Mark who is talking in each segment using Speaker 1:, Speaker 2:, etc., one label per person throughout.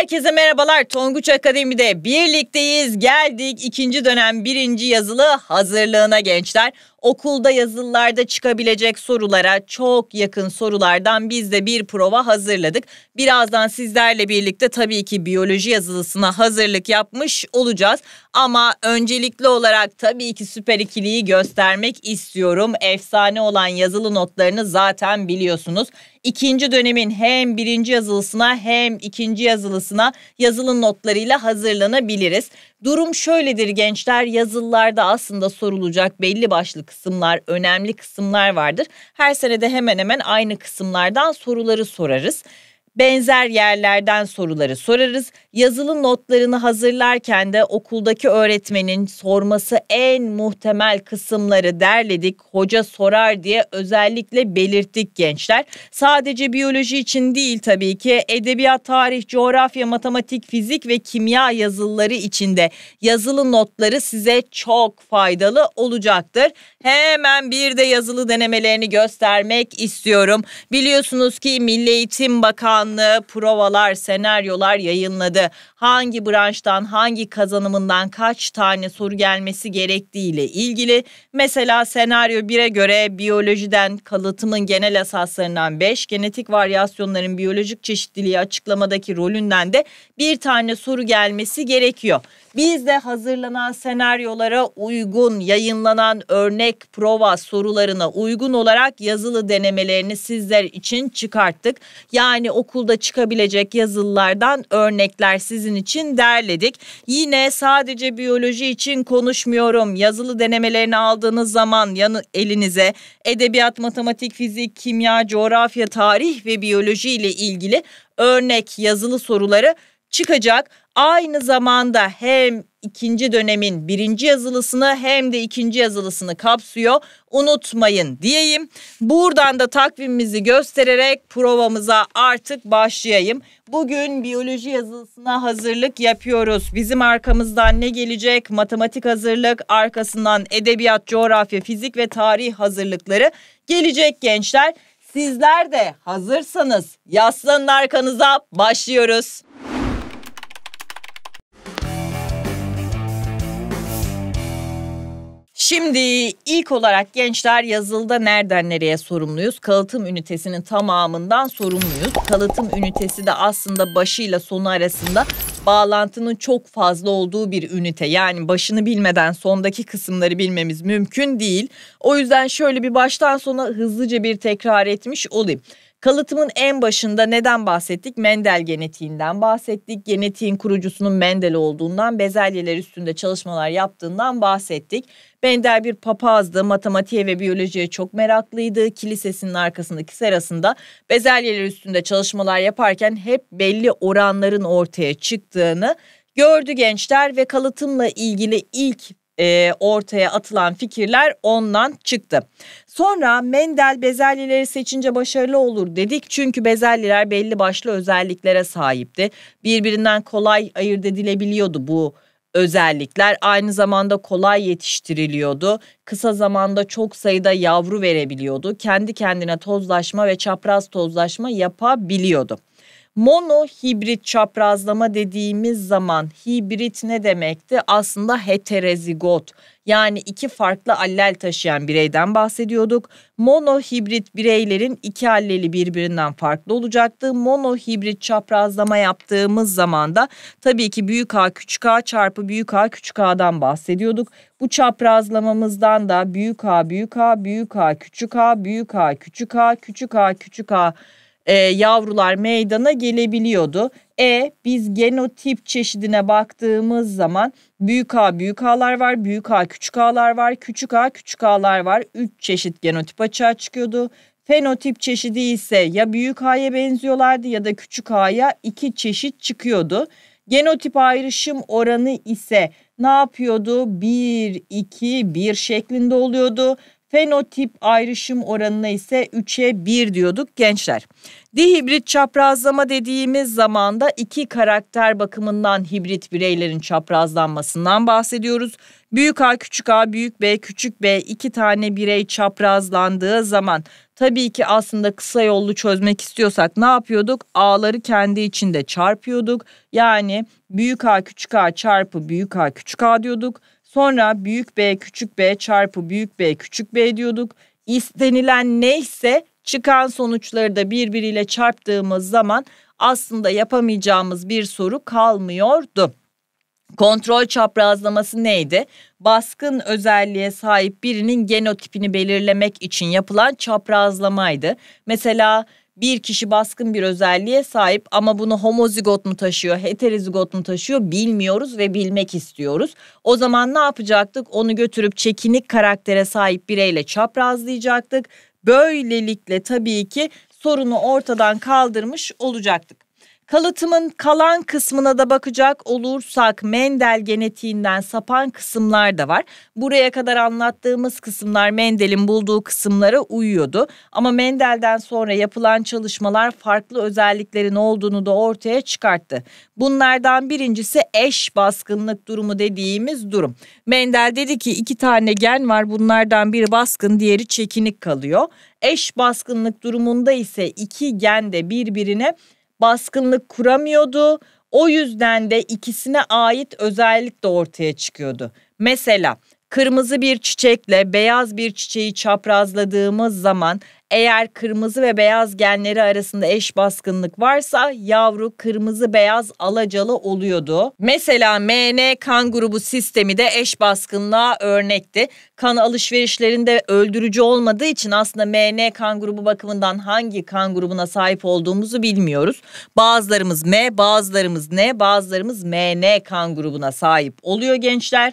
Speaker 1: Herkese merhabalar. Tonguç Akademi'de birlikteyiz. Geldik ikinci dönem birinci yazılı hazırlığına gençler okulda yazılarda çıkabilecek sorulara çok yakın sorulardan biz de bir prova hazırladık. Birazdan sizlerle birlikte tabii ki biyoloji yazılısına hazırlık yapmış olacağız. Ama öncelikli olarak tabii ki süper ikiliyi göstermek istiyorum. Efsane olan yazılı notlarını zaten biliyorsunuz. İkinci dönemin hem birinci yazılısına hem ikinci yazılısına yazılı notlarıyla hazırlanabiliriz. Durum şöyledir gençler yazılılarda aslında sorulacak belli başlı kısımlar, önemli kısımlar vardır. Her senede hemen hemen aynı kısımlardan soruları sorarız. Benzer yerlerden soruları sorarız. Yazılı notlarını hazırlarken de okuldaki öğretmenin sorması en muhtemel kısımları derledik. Hoca sorar diye özellikle belirttik gençler. Sadece biyoloji için değil tabii ki edebiyat, tarih, coğrafya, matematik, fizik ve kimya yazılıları içinde yazılı notları size çok faydalı olacaktır. Hemen bir de yazılı denemelerini göstermek istiyorum. Biliyorsunuz ki Milli Eğitim Bakanlığı planlı provalar, senaryolar yayınladı. Hangi branştan, hangi kazanımından kaç tane soru gelmesi gerektiği ile ilgili mesela senaryo 1'e göre biyolojiden kalıtımın genel esaslarından 5, genetik varyasyonların biyolojik çeşitliliği açıklamadaki rolünden de bir tane soru gelmesi gerekiyor. Bizde hazırlanan senaryolara uygun yayınlanan örnek prova sorularına uygun olarak yazılı denemelerini sizler için çıkarttık. Yani okulda çıkabilecek yazılılardan örnekler sizin için derledik. Yine sadece biyoloji için konuşmuyorum. Yazılı denemelerini aldığınız zaman yanı elinize edebiyat, matematik, fizik, kimya, coğrafya, tarih ve biyoloji ile ilgili örnek yazılı soruları çıkacak. Aynı zamanda hem ikinci dönemin birinci yazılısını hem de ikinci yazılısını kapsıyor. Unutmayın diyeyim. Buradan da takvimimizi göstererek provamıza artık başlayayım. Bugün biyoloji yazılısına hazırlık yapıyoruz. Bizim arkamızdan ne gelecek? Matematik hazırlık, arkasından edebiyat, coğrafya, fizik ve tarih hazırlıkları gelecek gençler. Sizler de hazırsanız yaslanın arkanıza başlıyoruz. Şimdi ilk olarak gençler yazılıda nereden nereye sorumluyuz? Kalıtım ünitesinin tamamından sorumluyuz. Kalıtım ünitesi de aslında başıyla sonu arasında bağlantının çok fazla olduğu bir ünite. Yani başını bilmeden sondaki kısımları bilmemiz mümkün değil. O yüzden şöyle bir baştan sona hızlıca bir tekrar etmiş olayım. Kalıtımın en başında neden bahsettik? Mendel genetiğinden bahsettik. Genetiğin kurucusunun Mendel olduğundan, bezelyeler üstünde çalışmalar yaptığından bahsettik. Mendel bir papazdı, matematiğe ve biyolojiye çok meraklıydı. Kilisesinin arkasındaki serasında bezelyeler üstünde çalışmalar yaparken hep belli oranların ortaya çıktığını gördü gençler ve kalıtımla ilgili ilk e, ortaya atılan fikirler ondan çıktı. Sonra Mendel bezelyeleri seçince başarılı olur dedik çünkü bezelyeler belli başlı özelliklere sahipti. Birbirinden kolay ayırt edilebiliyordu bu özellikler aynı zamanda kolay yetiştiriliyordu. Kısa zamanda çok sayıda yavru verebiliyordu. Kendi kendine tozlaşma ve çapraz tozlaşma yapabiliyordu. Mono hibrit çaprazlama dediğimiz zaman hibrit ne demekti? Aslında heterozigot yani iki farklı allel taşıyan bireyden bahsediyorduk. Mono hibrit bireylerin iki alleli birbirinden farklı olacaktı. Mono hibrit çaprazlama yaptığımız zaman da tabii ki büyük A küçük A çarpı büyük A küçük A'dan bahsediyorduk. Bu çaprazlamamızdan da büyük A büyük A büyük A küçük A büyük A küçük A küçük A küçük A, küçük A e, yavrular meydana gelebiliyordu. E biz genotip çeşidine baktığımız zaman büyük A büyük A'lar var, büyük A küçük A'lar var, küçük A küçük A'lar var. 3 çeşit genotip açığa çıkıyordu. Fenotip çeşidi ise ya büyük A'ya benziyorlardı ya da küçük A'ya iki çeşit çıkıyordu. Genotip ayrışım oranı ise ne yapıyordu? 1 2 1 şeklinde oluyordu. Fenotip ayrışım oranına ise 3'e 1 diyorduk gençler. Dihibrit çaprazlama dediğimiz zamanda iki karakter bakımından hibrit bireylerin çaprazlanmasından bahsediyoruz. Büyük A küçük A büyük B küçük B iki tane birey çaprazlandığı zaman tabii ki aslında kısa yollu çözmek istiyorsak ne yapıyorduk? A'ları kendi içinde çarpıyorduk. Yani büyük A küçük A çarpı büyük A küçük A diyorduk. Sonra büyük B küçük B çarpı büyük B küçük B diyorduk. İstenilen neyse çıkan sonuçları da birbiriyle çarptığımız zaman aslında yapamayacağımız bir soru kalmıyordu. Kontrol çaprazlaması neydi? Baskın özelliğe sahip birinin genotipini belirlemek için yapılan çaprazlamaydı. Mesela bir kişi baskın bir özelliğe sahip ama bunu homozigot mu taşıyor, heterozigot mu taşıyor bilmiyoruz ve bilmek istiyoruz. O zaman ne yapacaktık? Onu götürüp çekinik karaktere sahip bireyle çaprazlayacaktık. Böylelikle tabii ki sorunu ortadan kaldırmış olacaktık. Kalıtımın kalan kısmına da bakacak olursak Mendel genetiğinden sapan kısımlar da var. Buraya kadar anlattığımız kısımlar Mendel'in bulduğu kısımlara uyuyordu. Ama Mendel'den sonra yapılan çalışmalar farklı özelliklerin olduğunu da ortaya çıkarttı. Bunlardan birincisi eş baskınlık durumu dediğimiz durum. Mendel dedi ki iki tane gen var bunlardan biri baskın diğeri çekinik kalıyor. Eş baskınlık durumunda ise iki gen de birbirine baskınlık kuramıyordu. O yüzden de ikisine ait özellik de ortaya çıkıyordu. Mesela Kırmızı bir çiçekle beyaz bir çiçeği çaprazladığımız zaman eğer kırmızı ve beyaz genleri arasında eş baskınlık varsa yavru kırmızı beyaz alacalı oluyordu. Mesela MN kan grubu sistemi de eş baskınlığa örnekti. Kan alışverişlerinde öldürücü olmadığı için aslında MN kan grubu bakımından hangi kan grubuna sahip olduğumuzu bilmiyoruz. Bazılarımız M, bazılarımız N, bazılarımız MN kan grubuna sahip oluyor gençler.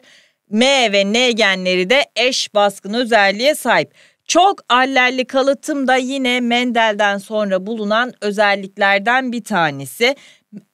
Speaker 1: M ve N genleri de eş baskın özelliğe sahip. Çok allelli kalıtım da yine Mendel'den sonra bulunan özelliklerden bir tanesi.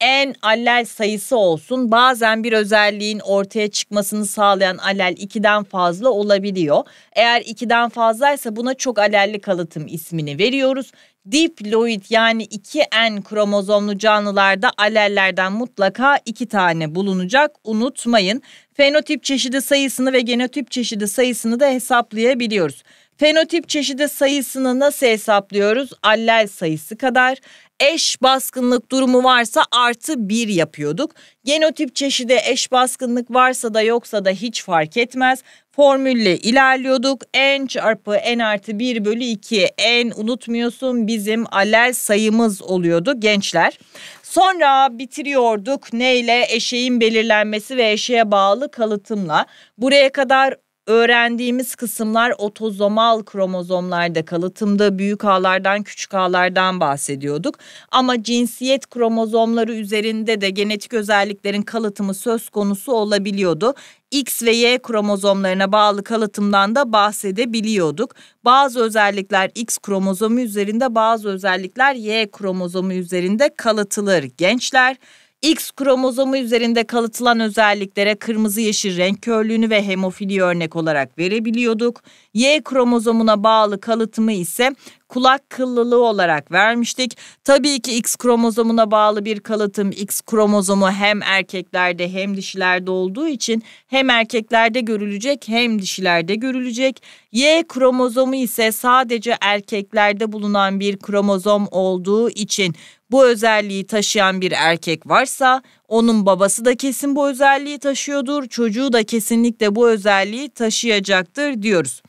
Speaker 1: En allel sayısı olsun bazen bir özelliğin ortaya çıkmasını sağlayan allel 2'den fazla olabiliyor. Eğer 2'den fazlaysa buna çok allelli kalıtım ismini veriyoruz diploid yani 2N kromozomlu canlılarda alellerden mutlaka 2 tane bulunacak unutmayın. Fenotip çeşidi sayısını ve genotip çeşidi sayısını da hesaplayabiliyoruz. Fenotip çeşidi sayısını nasıl hesaplıyoruz? Allel sayısı kadar. Eş baskınlık durumu varsa artı bir yapıyorduk. Genotip çeşidi eş baskınlık varsa da yoksa da hiç fark etmez. Formülle ilerliyorduk. N çarpı N artı 1 bölü 2. N unutmuyorsun bizim allel sayımız oluyordu gençler. Sonra bitiriyorduk neyle? Eşeğin belirlenmesi ve eşeğe bağlı kalıtımla. Buraya kadar öğrendiğimiz kısımlar otozomal kromozomlarda kalıtımda büyük ağlardan küçük ağlardan bahsediyorduk. Ama cinsiyet kromozomları üzerinde de genetik özelliklerin kalıtımı söz konusu olabiliyordu. X ve Y kromozomlarına bağlı kalıtımdan da bahsedebiliyorduk. Bazı özellikler X kromozomu üzerinde, bazı özellikler Y kromozomu üzerinde kalıtılır gençler. X kromozomu üzerinde kalıtılan özelliklere kırmızı yeşil renk körlüğünü ve hemofili örnek olarak verebiliyorduk. Y kromozomuna bağlı kalıtımı ise kulak kıllılığı olarak vermiştik. Tabii ki X kromozomuna bağlı bir kalıtım X kromozomu hem erkeklerde hem dişilerde olduğu için hem erkeklerde görülecek hem dişilerde görülecek. Y kromozomu ise sadece erkeklerde bulunan bir kromozom olduğu için bu özelliği taşıyan bir erkek varsa onun babası da kesin bu özelliği taşıyordur, çocuğu da kesinlikle bu özelliği taşıyacaktır diyoruz.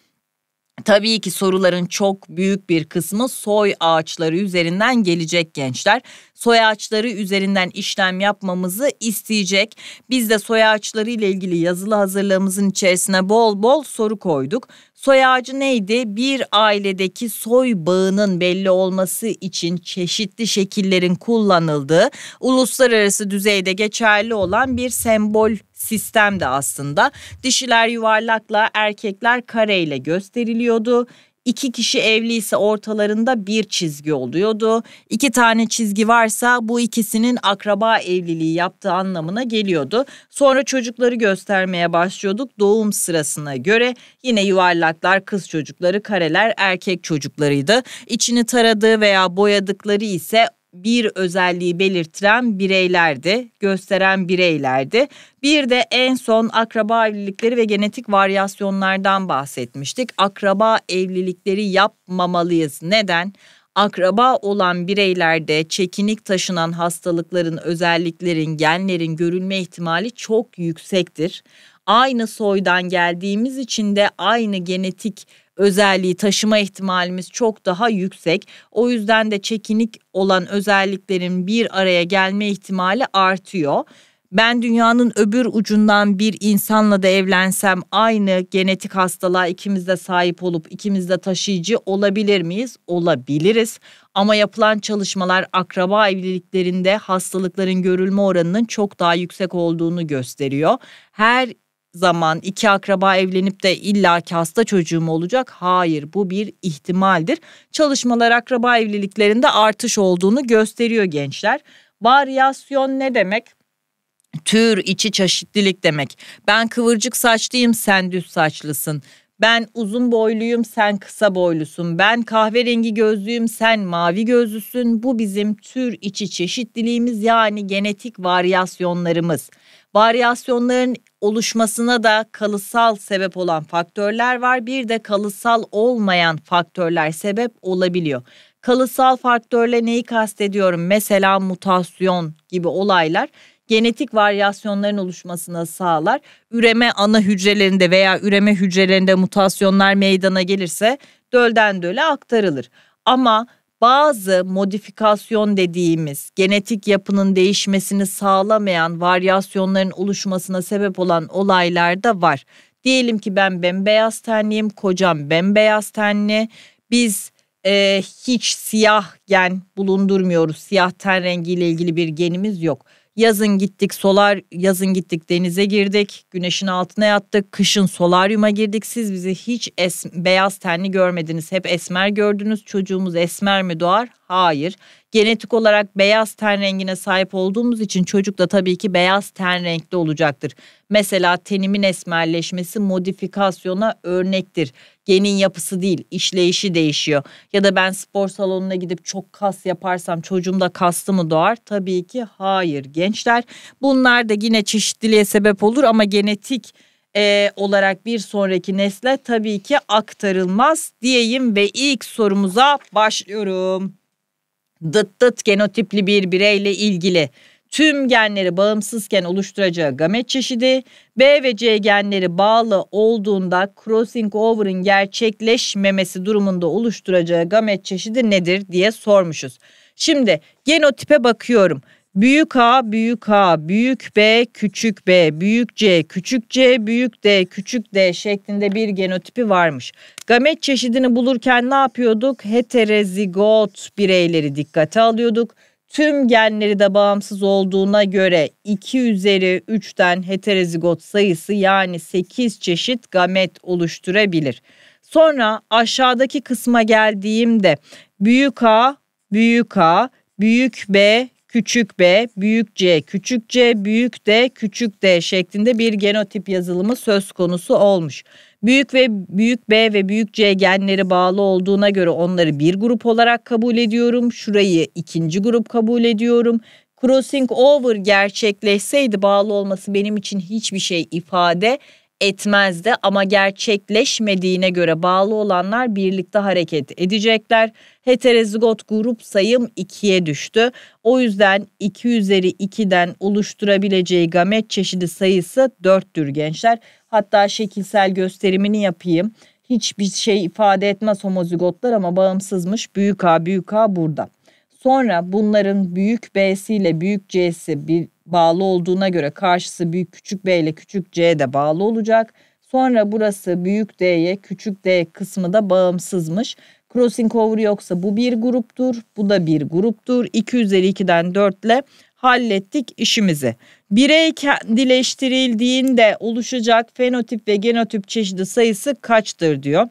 Speaker 1: Tabii ki soruların çok büyük bir kısmı soy ağaçları üzerinden gelecek gençler soy ağaçları üzerinden işlem yapmamızı isteyecek. Biz de soy ağaçları ile ilgili yazılı hazırlığımızın içerisine bol bol soru koyduk. Soy ağacı neydi? Bir ailedeki soy bağının belli olması için çeşitli şekillerin kullanıldığı uluslararası düzeyde geçerli olan bir sembol sistemdi aslında. Dişiler yuvarlakla, erkekler kareyle gösteriliyordu. İki kişi evliyse ortalarında bir çizgi oluyordu. İki tane çizgi varsa bu ikisinin akraba evliliği yaptığı anlamına geliyordu. Sonra çocukları göstermeye başlıyorduk doğum sırasına göre. Yine yuvarlaklar kız çocukları, kareler erkek çocuklarıydı. İçini taradığı veya boyadıkları ise bir özelliği belirtilen bireylerdi, gösteren bireylerdi. Bir de en son akraba evlilikleri ve genetik varyasyonlardan bahsetmiştik. Akraba evlilikleri yapmamalıyız. Neden? akraba olan bireylerde çekinik taşınan hastalıkların, özelliklerin, genlerin görülme ihtimali çok yüksektir. Aynı soydan geldiğimiz için de aynı genetik özelliği taşıma ihtimalimiz çok daha yüksek. O yüzden de çekinik olan özelliklerin bir araya gelme ihtimali artıyor. Ben dünyanın öbür ucundan bir insanla da evlensem aynı genetik hastalığa ikimiz de sahip olup ikimiz de taşıyıcı olabilir miyiz? Olabiliriz. Ama yapılan çalışmalar akraba evliliklerinde hastalıkların görülme oranının çok daha yüksek olduğunu gösteriyor. Her zaman iki akraba evlenip de illaki hasta çocuğum olacak. Hayır bu bir ihtimaldir. Çalışmalar akraba evliliklerinde artış olduğunu gösteriyor gençler. Varyasyon ne demek? Tür içi çeşitlilik demek. Ben kıvırcık saçlıyım sen düz saçlısın. Ben uzun boyluyum sen kısa boylusun. Ben kahverengi gözlüyüm sen mavi gözlüsün. Bu bizim tür içi çeşitliliğimiz yani genetik varyasyonlarımız. Varyasyonların oluşmasına da kalıtsal sebep olan faktörler var. Bir de kalıtsal olmayan faktörler sebep olabiliyor. Kalıtsal faktörle neyi kastediyorum? Mesela mutasyon gibi olaylar genetik varyasyonların oluşmasına sağlar. Üreme ana hücrelerinde veya üreme hücrelerinde mutasyonlar meydana gelirse dölden döle aktarılır. Ama bazı modifikasyon dediğimiz genetik yapının değişmesini sağlamayan varyasyonların oluşmasına sebep olan olaylar da var. Diyelim ki ben bembeyaz tenliyim, kocam bembeyaz tenli. Biz e, hiç siyah gen bulundurmuyoruz. Siyah ten rengiyle ilgili bir genimiz yok. Yazın gittik solar, yazın gittik denize girdik, güneşin altına yattık, kışın solaryuma girdik. Siz bizi hiç es, beyaz tenli görmediniz, hep esmer gördünüz. Çocuğumuz esmer mi doğar? Hayır genetik olarak beyaz ten rengine sahip olduğumuz için çocuk da tabii ki beyaz ten renkli olacaktır. Mesela tenimin esmerleşmesi modifikasyona örnektir. Genin yapısı değil, işleyişi değişiyor. Ya da ben spor salonuna gidip çok kas yaparsam çocuğumda kaslı mı doğar? Tabii ki hayır gençler. Bunlar da yine çeşitliliğe sebep olur ama genetik e, olarak bir sonraki nesle tabii ki aktarılmaz diyeyim ve ilk sorumuza başlıyorum dıt dıt genotipli bir bireyle ilgili tüm genleri bağımsızken oluşturacağı gamet çeşidi, B ve C genleri bağlı olduğunda crossing over'ın gerçekleşmemesi durumunda oluşturacağı gamet çeşidi nedir diye sormuşuz. Şimdi genotipe bakıyorum. Büyük A, büyük A, büyük B, küçük B, büyük C, küçük C, büyük D, küçük D şeklinde bir genotipi varmış. Gamet çeşidini bulurken ne yapıyorduk? Heterozigot bireyleri dikkate alıyorduk. Tüm genleri de bağımsız olduğuna göre 2 üzeri 3'ten heterozigot sayısı yani 8 çeşit gamet oluşturabilir. Sonra aşağıdaki kısma geldiğimde büyük A, büyük A, büyük B, küçük b, büyük c, küçük c, büyük d, küçük d şeklinde bir genotip yazılımı söz konusu olmuş. Büyük ve büyük B ve büyük C genleri bağlı olduğuna göre onları bir grup olarak kabul ediyorum. Şurayı ikinci grup kabul ediyorum. Crossing over gerçekleşseydi bağlı olması benim için hiçbir şey ifade etmezdi ama gerçekleşmediğine göre bağlı olanlar birlikte hareket edecekler. Heterozigot grup sayım 2'ye düştü. O yüzden 2 üzeri 2'den oluşturabileceği gamet çeşidi sayısı 4'tür gençler. Hatta şekilsel gösterimini yapayım. Hiçbir şey ifade etmez homozigotlar ama bağımsızmış. Büyük A büyük A burada. Sonra bunların büyük B'si ile büyük C'si bir bağlı olduğuna göre karşısı büyük küçük b ile küçük c de bağlı olacak. Sonra burası büyük d'ye küçük d kısmı da bağımsızmış. Crossing over yoksa bu bir gruptur, bu da bir gruptur. 2 üzeri 2'den 4 ile hallettik işimizi. Birey kendileştirildiğinde oluşacak fenotip ve genotip çeşidi sayısı kaçtır diyor.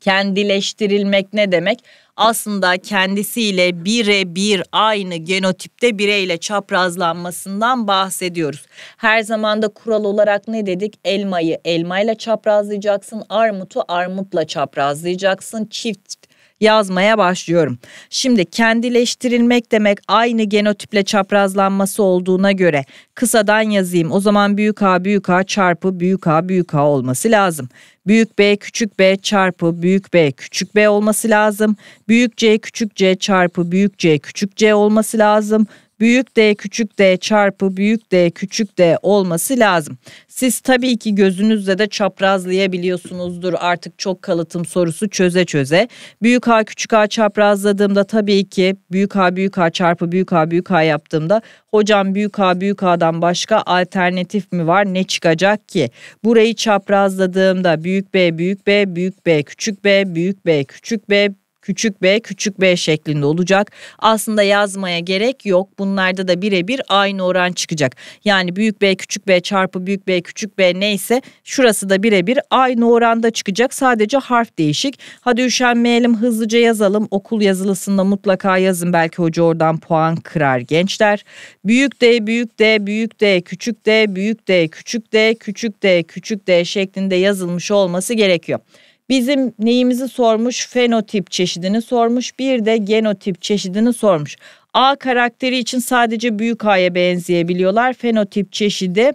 Speaker 1: Kendileştirilmek ne demek? Aslında kendisiyle birebir aynı genotipte bireyle çaprazlanmasından bahsediyoruz. Her zaman da kural olarak ne dedik? Elmayı elmayla çaprazlayacaksın, armutu armutla çaprazlayacaksın, çift yazmaya başlıyorum. Şimdi kendileştirilmek demek aynı genotiple çaprazlanması olduğuna göre kısadan yazayım. O zaman büyük A büyük A çarpı büyük A büyük A olması lazım. Büyük B küçük B çarpı büyük B küçük B olması lazım. Büyük C küçük C çarpı büyük C küçük C olması lazım büyük D küçük D çarpı büyük D küçük D olması lazım. Siz tabii ki gözünüzle de çaprazlayabiliyorsunuzdur artık çok kalıtım sorusu çöze çöze. Büyük A küçük A çaprazladığımda tabii ki büyük A büyük A çarpı büyük A büyük A yaptığımda hocam büyük A büyük A'dan başka alternatif mi var ne çıkacak ki? Burayı çaprazladığımda büyük B büyük B büyük B küçük B büyük B küçük B küçük b küçük b şeklinde olacak. Aslında yazmaya gerek yok. Bunlarda da birebir aynı oran çıkacak. Yani büyük b küçük b çarpı büyük b küçük b neyse şurası da birebir aynı oranda çıkacak. Sadece harf değişik. Hadi üşenmeyelim hızlıca yazalım. Okul yazılısında mutlaka yazın. Belki hoca oradan puan kırar gençler. Büyük d büyük d büyük d küçük d büyük d küçük d küçük d küçük d şeklinde yazılmış olması gerekiyor. Bizim neyimizi sormuş? Fenotip çeşidini sormuş. Bir de genotip çeşidini sormuş. A karakteri için sadece büyük A'ya benzeyebiliyorlar. Fenotip çeşidi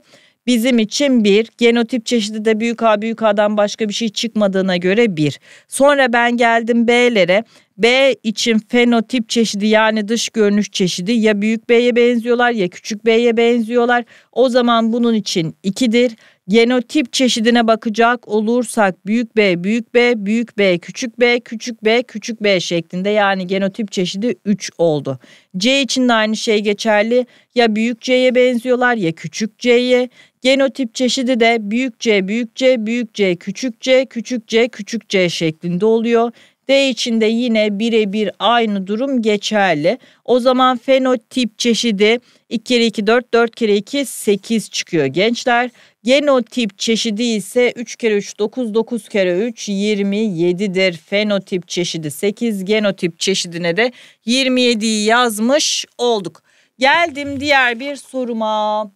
Speaker 1: bizim için bir. Genotip çeşidi de büyük A büyük A'dan başka bir şey çıkmadığına göre bir. Sonra ben geldim B'lere. B için fenotip çeşidi yani dış görünüş çeşidi ya büyük B'ye benziyorlar ya küçük B'ye benziyorlar. O zaman bunun için 2'dir. Genotip çeşidine bakacak olursak büyük B, büyük B, büyük B, küçük B, küçük B, küçük B şeklinde yani genotip çeşidi 3 oldu. C için de aynı şey geçerli. Ya büyük C'ye benziyorlar ya küçük C'ye. Genotip çeşidi de büyük C, büyük C, büyük C, küçük C, küçük C, küçük C şeklinde oluyor. D için de yine birebir aynı durum geçerli. O zaman fenotip çeşidi 2 kere 2 4, 4 kere 2 8 çıkıyor gençler. Genotip çeşidi ise 3 kere 3 9, 9 kere 3 27'dir. Fenotip çeşidi 8, genotip çeşidine de 27'yi yazmış olduk. Geldim diğer bir soruma.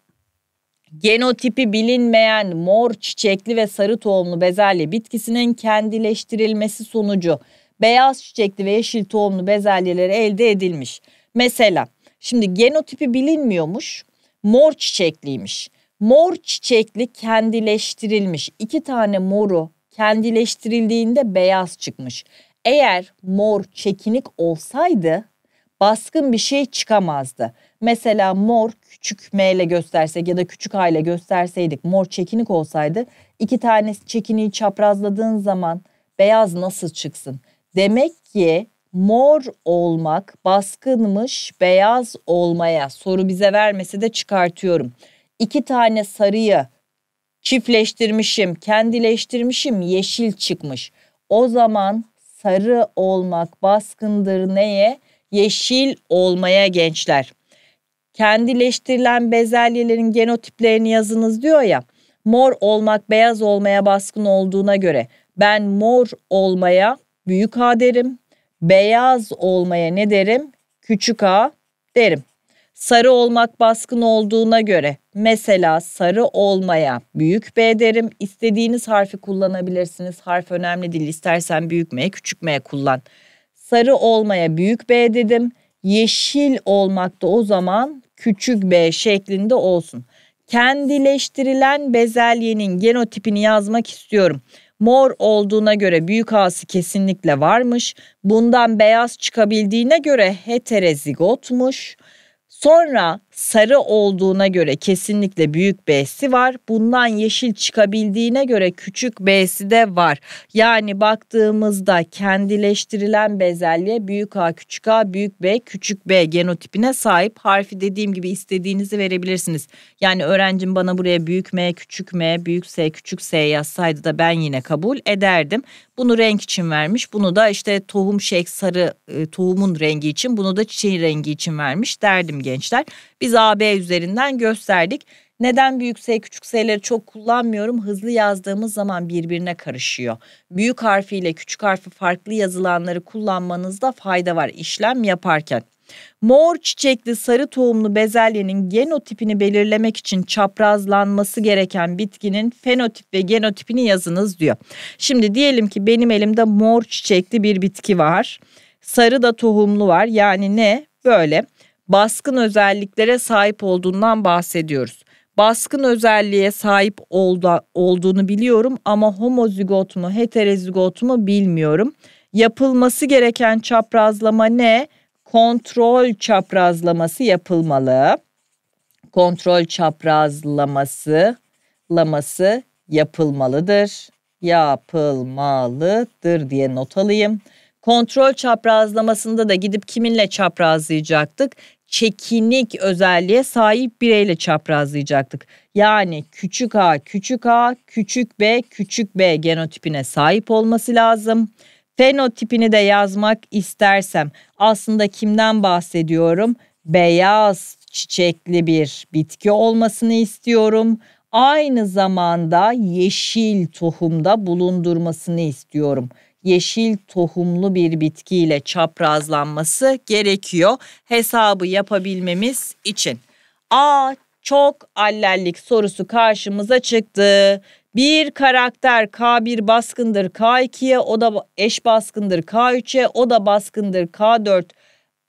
Speaker 1: Genotipi bilinmeyen mor çiçekli ve sarı tohumlu bezelye bitkisinin kendileştirilmesi sonucu beyaz çiçekli ve yeşil tohumlu bezelyeleri elde edilmiş. Mesela şimdi genotipi bilinmiyormuş mor çiçekliymiş. Mor çiçekli kendileştirilmiş. İki tane moru kendileştirildiğinde beyaz çıkmış. Eğer mor çekinik olsaydı baskın bir şey çıkamazdı. Mesela mor küçük M ile göstersek ya da küçük A ile gösterseydik mor çekinik olsaydı iki tane çekiniği çaprazladığın zaman beyaz nasıl çıksın? Demek ki mor olmak baskınmış beyaz olmaya soru bize vermese de çıkartıyorum. İki tane sarıyı çiftleştirmişim, kendileştirmişim yeşil çıkmış. O zaman sarı olmak baskındır neye? Yeşil olmaya gençler. Kendileştirilen bezelyelerin genotiplerini yazınız diyor ya. Mor olmak beyaz olmaya baskın olduğuna göre ben mor olmaya büyük A derim. Beyaz olmaya ne derim? Küçük A derim. Sarı olmak baskın olduğuna göre mesela sarı olmaya büyük B derim. İstediğiniz harfi kullanabilirsiniz. Harf önemli değil. İstersen büyük M, küçük M kullan. Sarı olmaya büyük B dedim. Yeşil olmak da o zaman küçük B şeklinde olsun. Kendileştirilen bezelyenin genotipini yazmak istiyorum. Mor olduğuna göre büyük A'sı kesinlikle varmış. Bundan beyaz çıkabildiğine göre heterozigotmuş. Sonra sarı olduğuna göre kesinlikle büyük B'si var. Bundan yeşil çıkabildiğine göre küçük B'si de var. Yani baktığımızda kendileştirilen bezelye büyük A küçük A büyük B küçük B genotipine sahip. Harfi dediğim gibi istediğinizi verebilirsiniz. Yani öğrencim bana buraya büyük M küçük M büyük S küçük S yazsaydı da ben yine kabul ederdim. Bunu renk için vermiş. Bunu da işte tohum şek sarı e, tohumun rengi için bunu da çiçeğin rengi için vermiş derdim gençler. Biz AB üzerinden gösterdik. Neden büyük S küçük S'leri çok kullanmıyorum? Hızlı yazdığımız zaman birbirine karışıyor. Büyük harfi ile küçük harfi farklı yazılanları kullanmanızda fayda var işlem yaparken. Mor çiçekli sarı tohumlu bezelyenin genotipini belirlemek için çaprazlanması gereken bitkinin fenotip ve genotipini yazınız diyor. Şimdi diyelim ki benim elimde mor çiçekli bir bitki var. Sarı da tohumlu var. Yani ne? Böyle baskın özelliklere sahip olduğundan bahsediyoruz. Baskın özelliğe sahip olda, olduğunu biliyorum ama homozigot mu heterozigot mu bilmiyorum. Yapılması gereken çaprazlama ne? Kontrol çaprazlaması yapılmalı. Kontrol çaprazlaması laması yapılmalıdır. Yapılmalıdır diye not alayım. Kontrol çaprazlamasında da gidip kiminle çaprazlayacaktık? Çekinik özelliğe sahip bireyle çaprazlayacaktık. Yani küçük a, küçük a, küçük b, küçük b genotipine sahip olması lazım. Fenotipini de yazmak istersem aslında kimden bahsediyorum? Beyaz çiçekli bir bitki olmasını istiyorum aynı zamanda yeşil tohumda bulundurmasını istiyorum yeşil tohumlu bir bitkiyle çaprazlanması gerekiyor hesabı yapabilmemiz için. A çok allellik sorusu karşımıza çıktı. Bir karakter K1 baskındır K2'ye o da eş baskındır K3'e o da baskındır K4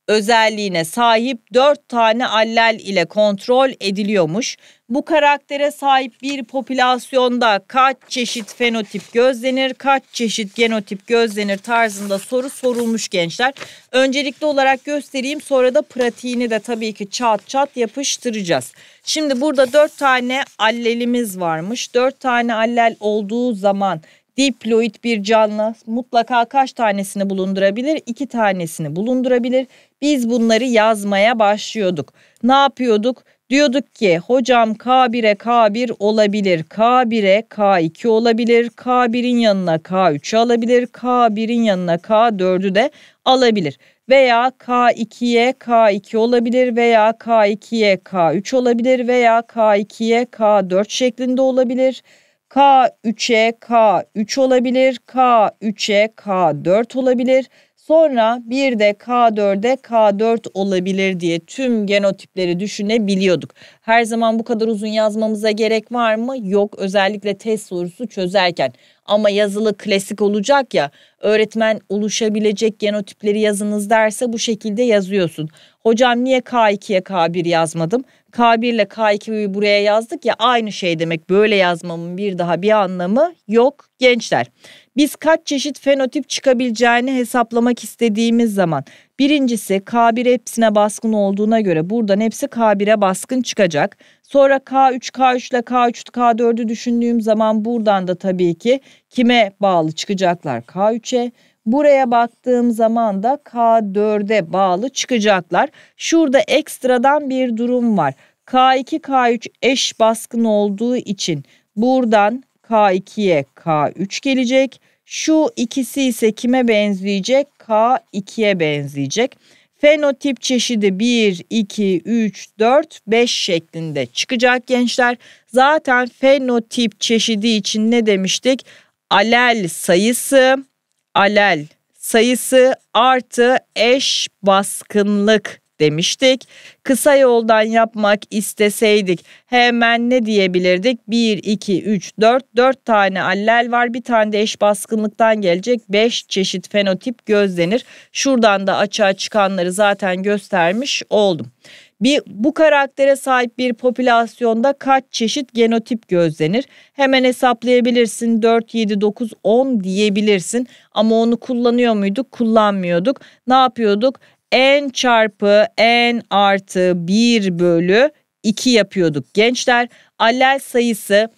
Speaker 1: özelliğine sahip 4 tane allel ile kontrol ediliyormuş. Bu karaktere sahip bir popülasyonda kaç çeşit fenotip gözlenir, kaç çeşit genotip gözlenir tarzında soru sorulmuş gençler. Öncelikli olarak göstereyim sonra da pratiğini de tabii ki çat çat yapıştıracağız. Şimdi burada dört tane allelimiz varmış. Dört tane allel olduğu zaman diploid bir canlı mutlaka kaç tanesini bulundurabilir? İki tanesini bulundurabilir. Biz bunları yazmaya başlıyorduk. Ne yapıyorduk? Diyorduk ki hocam K1'e K1 olabilir, K1'e K2 olabilir, K1'in yanına k 3 alabilir, K1'in yanına K4'ü de alabilir. Veya K2'ye K2 olabilir veya K2'ye K3 olabilir veya K2'ye K4 şeklinde olabilir. K3'e K3 olabilir, K3'e K4 olabilir Sonra bir de K4'e K4 olabilir diye tüm genotipleri düşünebiliyorduk. Her zaman bu kadar uzun yazmamıza gerek var mı? Yok özellikle test sorusu çözerken. Ama yazılı klasik olacak ya öğretmen oluşabilecek genotipleri yazınız derse bu şekilde yazıyorsun. Hocam niye K2'ye K1 yazmadım? K1 ile K2'yi buraya yazdık ya aynı şey demek böyle yazmamın bir daha bir anlamı yok gençler. Biz kaç çeşit fenotip çıkabileceğini hesaplamak istediğimiz zaman birincisi K1 hepsine baskın olduğuna göre buradan hepsi K1'e baskın çıkacak. Sonra K3, K3 ile K3, K4'ü düşündüğüm zaman buradan da tabii ki kime bağlı çıkacaklar? K3'e. Buraya baktığım zaman da K4'e bağlı çıkacaklar. Şurada ekstradan bir durum var. K2, K3 eş baskın olduğu için buradan K2'ye K3 gelecek. Şu ikisi ise kime benzeyecek? K2'ye benzeyecek. Fenotip çeşidi 1, 2, 3, 4, 5 şeklinde çıkacak gençler. Zaten fenotip çeşidi için ne demiştik? Alel sayısı, alel sayısı artı eş baskınlık demiştik. Kısa yoldan yapmak isteseydik hemen ne diyebilirdik? 1, 2, 3, 4, 4 tane allel var. Bir tane de eş baskınlıktan gelecek 5 çeşit fenotip gözlenir. Şuradan da açığa çıkanları zaten göstermiş oldum. Bir, bu karaktere sahip bir popülasyonda kaç çeşit genotip gözlenir? Hemen hesaplayabilirsin 4, 7, 9, 10 diyebilirsin ama onu kullanıyor muyduk? Kullanmıyorduk. Ne yapıyorduk? n çarpı n artı 1 bölü 2 yapıyorduk gençler. Allel sayısı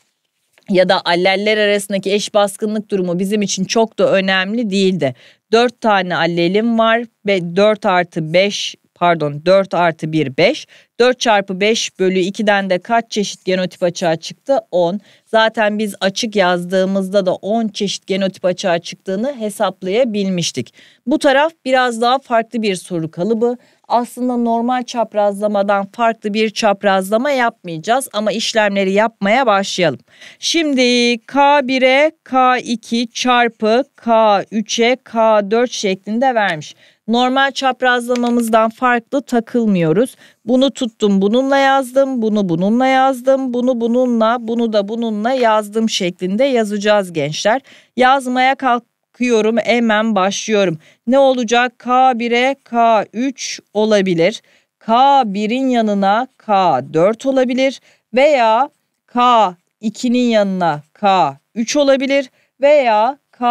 Speaker 1: ya da alleller arasındaki eş baskınlık durumu bizim için çok da önemli değildi. 4 tane allelim var ve 4 artı 5 pardon 4 artı 1 5. 4 çarpı 5 bölü 2'den de kaç çeşit genotip açığa çıktı? 10. Zaten biz açık yazdığımızda da 10 çeşit genotip açığa çıktığını hesaplayabilmiştik. Bu taraf biraz daha farklı bir soru kalıbı. Aslında normal çaprazlamadan farklı bir çaprazlama yapmayacağız ama işlemleri yapmaya başlayalım. Şimdi K1'e K2 çarpı K3'e K4 şeklinde vermiş normal çaprazlamamızdan farklı takılmıyoruz. Bunu tuttum bununla yazdım, bunu bununla yazdım, bunu bununla, bunu da bununla yazdım şeklinde yazacağız gençler. Yazmaya kalkıyorum hemen başlıyorum. Ne olacak? K1'e K3 olabilir. K1'in yanına K4 olabilir veya K2'nin yanına K3 olabilir veya K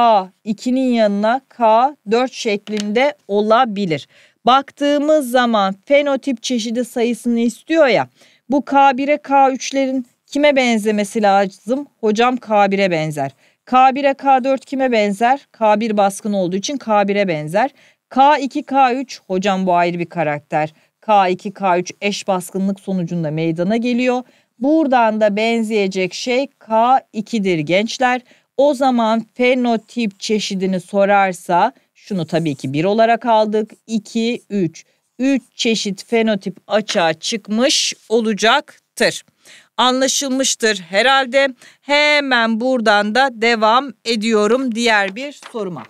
Speaker 1: 2'nin yanına K 4 şeklinde olabilir. Baktığımız zaman fenotip çeşidi sayısını istiyor ya. Bu K1'e K3'lerin kime benzemesi lazım? Hocam K1'e benzer. K1'e K4 kime benzer? K1 baskın olduğu için K1'e benzer. K2 K3 hocam bu ayrı bir karakter. K2 K3 eş baskınlık sonucunda meydana geliyor. Buradan da benzeyecek şey K2'dir gençler. O zaman fenotip çeşidini sorarsa şunu tabii ki bir olarak aldık. 2, 3. 3 çeşit fenotip açığa çıkmış olacaktır. Anlaşılmıştır herhalde. Hemen buradan da devam ediyorum diğer bir soruma.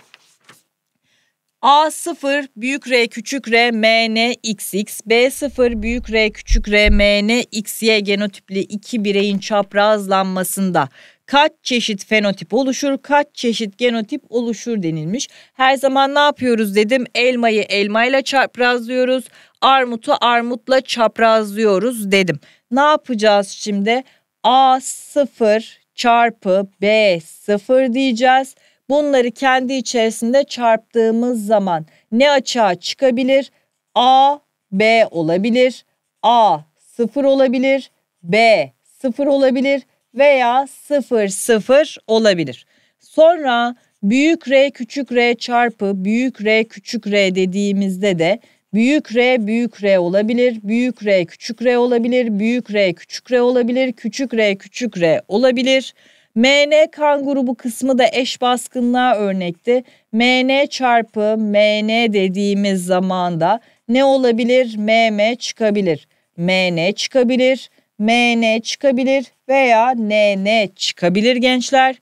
Speaker 1: A0 büyük R küçük R MN XX B0 büyük R küçük R MN XY genotipli iki bireyin çaprazlanmasında kaç çeşit fenotip oluşur, kaç çeşit genotip oluşur denilmiş. Her zaman ne yapıyoruz dedim? Elmayı elmayla çaprazlıyoruz, armutu armutla çaprazlıyoruz dedim. Ne yapacağız şimdi? A0 çarpı B0 diyeceğiz. Bunları kendi içerisinde çarptığımız zaman ne açığa çıkabilir? A, B olabilir. A 0 olabilir. B 0 olabilir veya 0 0 olabilir. Sonra büyük R küçük R çarpı büyük R küçük R dediğimizde de büyük R büyük R olabilir, büyük R küçük R olabilir, büyük R küçük R olabilir, küçük R küçük R olabilir. MN kan grubu kısmı da eş baskınlığa örnekti. MN çarpı MN dediğimiz zaman da ne olabilir? MM çıkabilir. MN çıkabilir. MN çıkabilir veya NN çıkabilir gençler.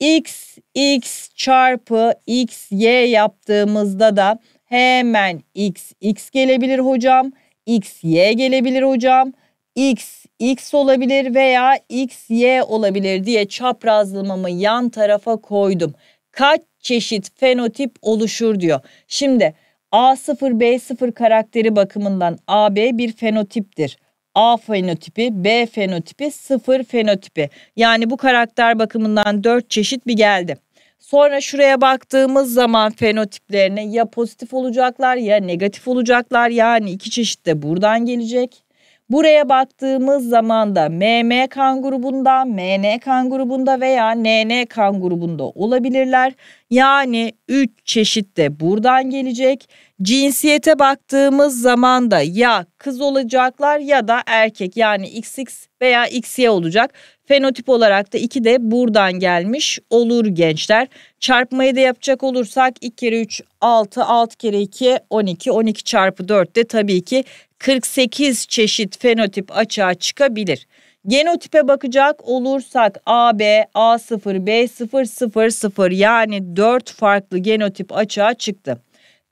Speaker 1: X X çarpı X Y yaptığımızda da hemen X X gelebilir hocam. X Y gelebilir hocam. X X olabilir veya X Y olabilir diye çaprazlamamı yan tarafa koydum. Kaç çeşit fenotip oluşur diyor. Şimdi A0 B0 karakteri bakımından AB bir fenotiptir. A fenotipi, B fenotipi, 0 fenotipi. Yani bu karakter bakımından dört çeşit bir geldi. Sonra şuraya baktığımız zaman fenotiplerine ya pozitif olacaklar ya negatif olacaklar. Yani iki çeşit de buradan gelecek. Buraya baktığımız zaman da MM kan grubunda, MN kan grubunda veya NN kan grubunda olabilirler. Yani 3 çeşit de buradan gelecek cinsiyete baktığımız zaman da ya kız olacaklar ya da erkek yani XX veya XY olacak. Fenotip olarak da iki de buradan gelmiş olur gençler. Çarpmayı da yapacak olursak 2 kere 3 6, 6 kere 2 12, 12 çarpı 4 de tabii ki 48 çeşit fenotip açığa çıkabilir. Genotipe bakacak olursak AB, A0, B0, 0, yani 4 farklı genotip açığa çıktı.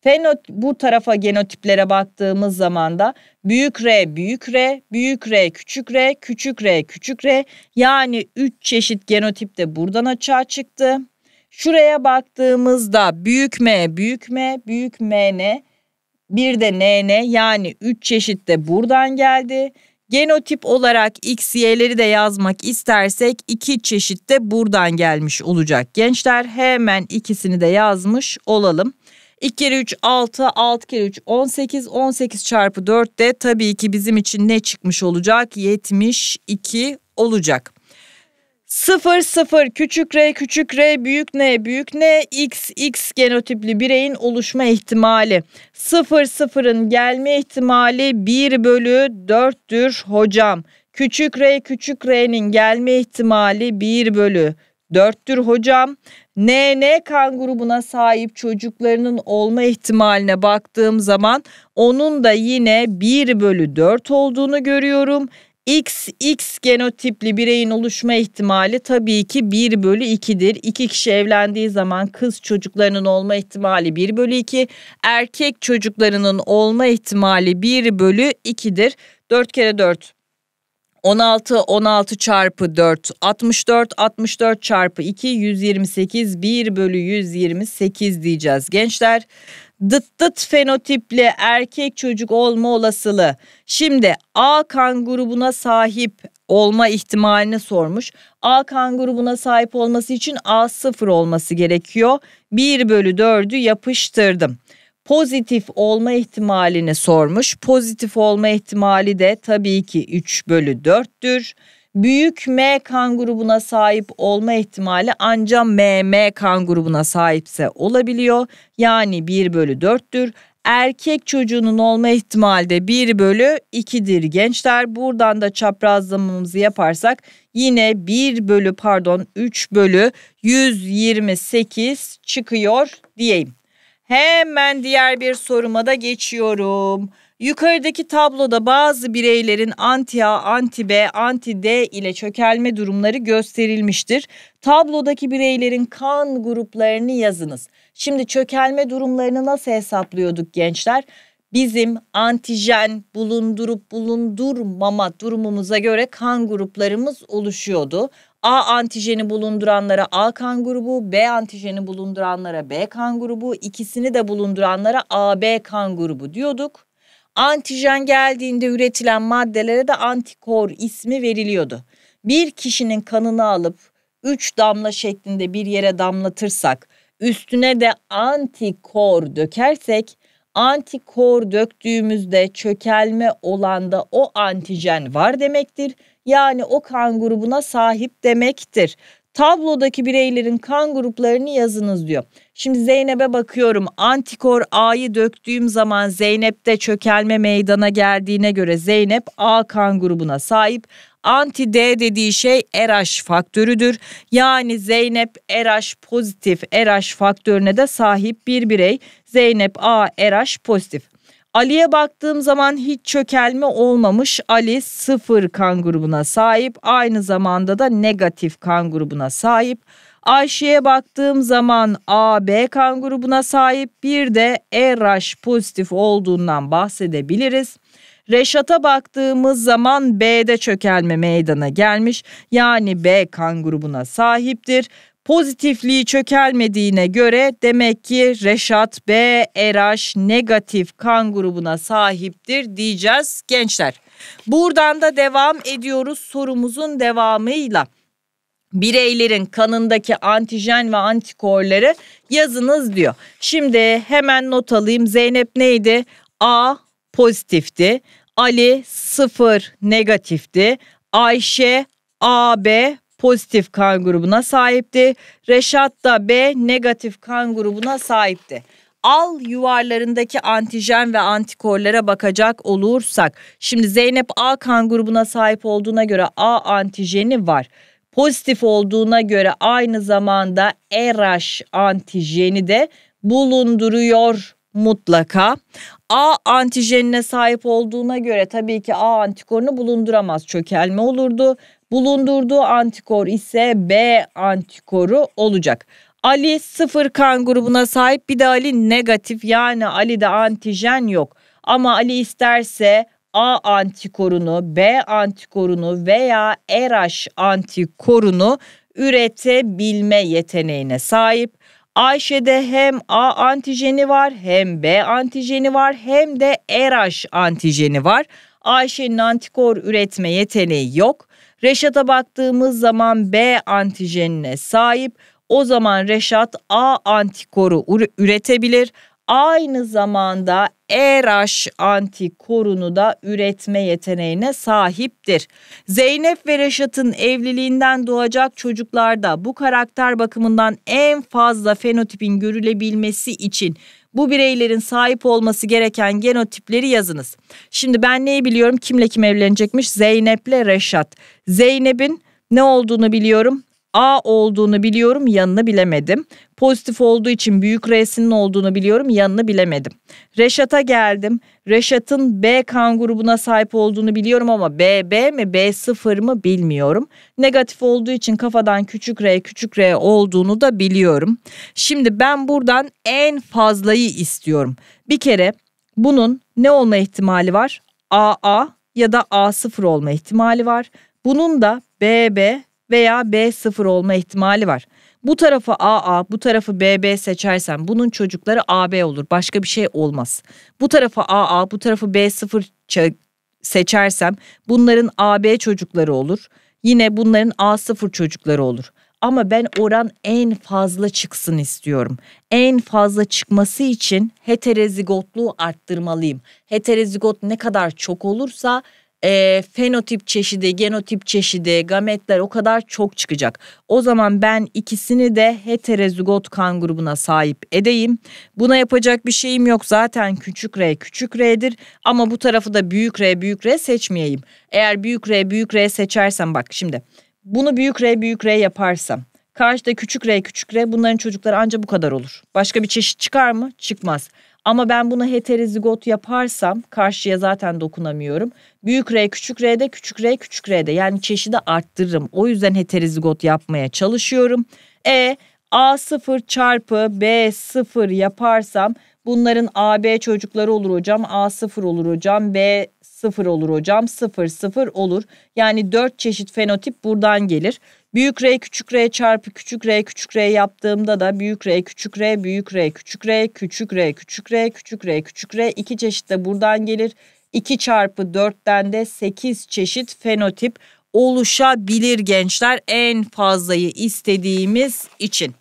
Speaker 1: Fenot bu tarafa genotiplere baktığımız zaman da büyük R, büyük R, büyük R, küçük R, küçük R, küçük R yani 3 çeşit genotip de buradan açığa çıktı. Şuraya baktığımızda büyük M, büyük M, büyük MN, bir de NN yani 3 çeşit de buradan geldi. Genotip olarak X, Y'leri de yazmak istersek iki çeşit de buradan gelmiş olacak gençler. Hemen ikisini de yazmış olalım. 2 kere 3 6, 6 kere 3 18, 18 çarpı 4 de tabii ki bizim için ne çıkmış olacak? 72 olacak. 0 0 küçük r küçük r büyük n büyük n x x genotipli bireyin oluşma ihtimali 0 0'ın gelme ihtimali 1 bölü 4'tür hocam. Küçük r küçük r'nin gelme ihtimali 1 bölü Dörttür hocam. NN kan grubuna sahip çocuklarının olma ihtimaline baktığım zaman onun da yine 1 bölü 4 olduğunu görüyorum. XX genotipli bireyin oluşma ihtimali tabii ki 1 bölü 2'dir. İki kişi evlendiği zaman kız çocuklarının olma ihtimali 1 bölü 2. Erkek çocuklarının olma ihtimali 1 bölü 2'dir. 4 kere 4 16 16 çarpı 4 64 64 çarpı 2 128 1 bölü 128 diyeceğiz gençler. Dıt dıt fenotipli erkek çocuk olma olasılığı. Şimdi A kan grubuna sahip olma ihtimalini sormuş. A kan grubuna sahip olması için A0 olması gerekiyor. 1 bölü 4'ü yapıştırdım pozitif olma ihtimalini sormuş. Pozitif olma ihtimali de tabii ki 3 bölü 4'tür. Büyük M kan grubuna sahip olma ihtimali ancak MM kan grubuna sahipse olabiliyor. Yani 1 bölü 4'tür. Erkek çocuğunun olma ihtimali de 1 bölü 2'dir gençler. Buradan da çaprazlamamızı yaparsak yine 1 bölü pardon 3 bölü 128 çıkıyor diyeyim. Hemen diğer bir soruma da geçiyorum. Yukarıdaki tabloda bazı bireylerin anti A, anti B, anti D ile çökelme durumları gösterilmiştir. Tablodaki bireylerin kan gruplarını yazınız. Şimdi çökelme durumlarını nasıl hesaplıyorduk gençler? Bizim antijen bulundurup bulundurmama durumumuza göre kan gruplarımız oluşuyordu. A antijeni bulunduranlara A kan grubu, B antijeni bulunduranlara B kan grubu, ikisini de bulunduranlara AB kan grubu diyorduk. Antijen geldiğinde üretilen maddelere de antikor ismi veriliyordu. Bir kişinin kanını alıp 3 damla şeklinde bir yere damlatırsak, üstüne de antikor dökersek, antikor döktüğümüzde çökelme da o antijen var demektir yani o kan grubuna sahip demektir. Tablodaki bireylerin kan gruplarını yazınız diyor. Şimdi Zeynep'e bakıyorum. Antikor A'yı döktüğüm zaman Zeynep'te çökelme meydana geldiğine göre Zeynep A kan grubuna sahip. Anti D dediği şey RH faktörüdür. Yani Zeynep RH pozitif RH faktörüne de sahip bir birey. Zeynep A RH pozitif. Ali'ye baktığım zaman hiç çökelme olmamış. Ali sıfır kan grubuna sahip. Aynı zamanda da negatif kan grubuna sahip. Ayşe'ye baktığım zaman AB kan grubuna sahip bir de e RH pozitif olduğundan bahsedebiliriz. Reşat'a baktığımız zaman B'de çökelme meydana gelmiş yani B kan grubuna sahiptir. Pozitifliği çökelmediğine göre demek ki Reşat B, Eraş negatif kan grubuna sahiptir diyeceğiz gençler. Buradan da devam ediyoruz sorumuzun devamıyla. Bireylerin kanındaki antijen ve antikorları yazınız diyor. Şimdi hemen not alayım. Zeynep neydi? A pozitifti. Ali 0 negatifti. Ayşe AB pozitif kan grubuna sahipti. Reşat da B negatif kan grubuna sahipti al yuvarlarındaki antijen ve antikorlara bakacak olursak şimdi Zeynep A kan grubuna sahip olduğuna göre A antijeni var. Pozitif olduğuna göre aynı zamanda e RH antijeni de bulunduruyor mutlaka. A antijenine sahip olduğuna göre tabii ki A antikorunu bulunduramaz çökelme olurdu. Bulundurduğu antikor ise B antikoru olacak. Ali sıfır kan grubuna sahip bir de Ali negatif yani Ali'de antijen yok. Ama Ali isterse A antikorunu, B antikorunu veya RH antikorunu üretebilme yeteneğine sahip. Ayşe'de hem A antijeni var hem B antijeni var hem de RH antijeni var. Ayşe'nin antikor üretme yeteneği yok. Reşat'a baktığımız zaman B antijenine sahip. O zaman Reşat A antikoru üretebilir. Aynı zamanda e RH antikorunu da üretme yeteneğine sahiptir. Zeynep ve Reşat'ın evliliğinden doğacak çocuklarda bu karakter bakımından en fazla fenotipin görülebilmesi için bu bireylerin sahip olması gereken genotipleri yazınız. Şimdi ben neyi biliyorum? Kimle kim evlenecekmiş? Zeynep'le Reşat. Zeynep'in ne olduğunu biliyorum. A olduğunu biliyorum yanını bilemedim. Pozitif olduğu için büyük R'sinin olduğunu biliyorum yanını bilemedim. Reşat'a geldim. Reşat'ın B kan grubuna sahip olduğunu biliyorum ama BB mi B0 mı bilmiyorum. Negatif olduğu için kafadan küçük R küçük R olduğunu da biliyorum. Şimdi ben buradan en fazlayı istiyorum. Bir kere bunun ne olma ihtimali var? AA ya da A0 olma ihtimali var. Bunun da BB veya B0 olma ihtimali var. Bu tarafı AA, bu tarafı BB seçersen bunun çocukları AB olur. Başka bir şey olmaz. Bu tarafı AA, bu tarafı B0 seçersem bunların AB çocukları olur. Yine bunların A0 çocukları olur. Ama ben oran en fazla çıksın istiyorum. En fazla çıkması için heterozigotluğu arttırmalıyım. Heterozigot ne kadar çok olursa e, fenotip çeşidi, genotip çeşidi, gametler o kadar çok çıkacak. O zaman ben ikisini de heterozigot kan grubuna sahip edeyim. Buna yapacak bir şeyim yok. Zaten küçük R küçük R'dir ama bu tarafı da büyük R büyük R seçmeyeyim. Eğer büyük R büyük R seçersem bak şimdi bunu büyük R büyük R yaparsam Karşıda küçük R küçük R bunların çocukları ancak bu kadar olur. Başka bir çeşit çıkar mı? Çıkmaz. Ama ben bunu heterozigot yaparsam karşıya zaten dokunamıyorum. Büyük R küçük R'de küçük R küçük R'de yani çeşidi arttırırım. O yüzden heterozigot yapmaya çalışıyorum. E A0 çarpı B0 yaparsam bunların AB çocukları olur hocam. A0 olur hocam. B 0 olur hocam. 0 0 olur. Yani 4 çeşit fenotip buradan gelir. Büyük R küçük R çarpı küçük R küçük R yaptığımda da büyük R küçük R büyük R küçük R küçük R küçük R küçük R küçük R iki çeşit de buradan gelir. 2 çarpı 4'ten de 8 çeşit fenotip oluşabilir gençler en fazlayı istediğimiz için.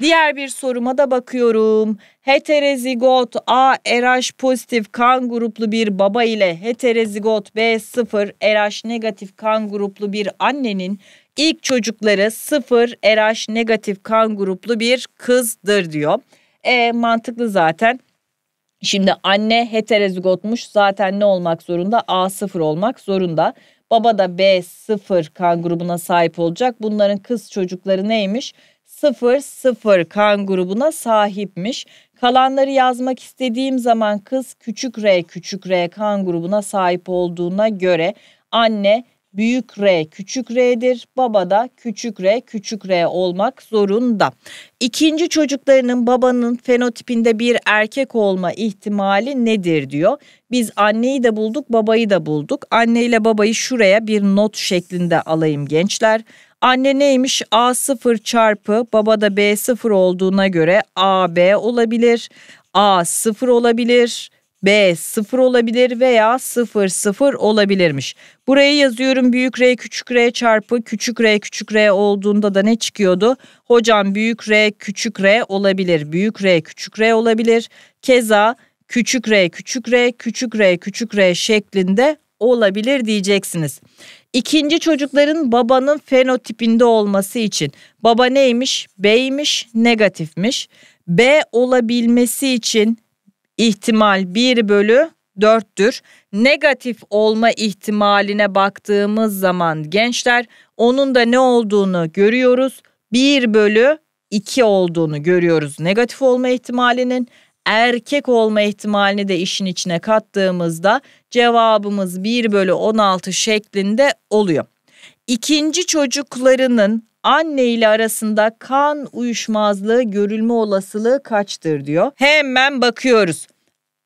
Speaker 1: Diğer bir soruma da bakıyorum. Heterozigot A RH pozitif kan gruplu bir baba ile heterozigot B0 RH negatif kan gruplu bir annenin İlk çocukları sıfır RH negatif kan gruplu bir kızdır diyor. E mantıklı zaten. Şimdi anne heterozigotmuş zaten ne olmak zorunda? a sıfır olmak zorunda. Baba da b sıfır kan grubuna sahip olacak. Bunların kız çocukları neymiş? Sıfır sıfır kan grubuna sahipmiş. Kalanları yazmak istediğim zaman kız küçük R küçük R kan grubuna sahip olduğuna göre anne büyük R küçük R'dir. Baba da küçük R küçük R olmak zorunda. İkinci çocuklarının babanın fenotipinde bir erkek olma ihtimali nedir diyor. Biz anneyi de bulduk babayı da bulduk. Anne ile babayı şuraya bir not şeklinde alayım gençler. Anne neymiş? A0 çarpı babada B0 olduğuna göre AB olabilir. A 0 olabilir. B 0 olabilir veya 0 0 olabilirmiş. Buraya yazıyorum büyük R küçük R çarpı küçük R küçük R olduğunda da ne çıkıyordu? Hocam büyük R küçük R olabilir. Büyük R küçük R olabilir. Keza küçük R küçük R küçük R küçük R şeklinde olabilir diyeceksiniz. İkinci çocukların babanın fenotipinde olması için baba neymiş? B'ymiş, negatifmiş. B olabilmesi için ihtimal 1 bölü 4'tür. Negatif olma ihtimaline baktığımız zaman gençler onun da ne olduğunu görüyoruz. 1 bölü 2 olduğunu görüyoruz negatif olma ihtimalinin. Erkek olma ihtimalini de işin içine kattığımızda cevabımız 1 bölü 16 şeklinde oluyor. İkinci çocuklarının anne ile arasında kan uyuşmazlığı görülme olasılığı kaçtır diyor. Hemen bakıyoruz.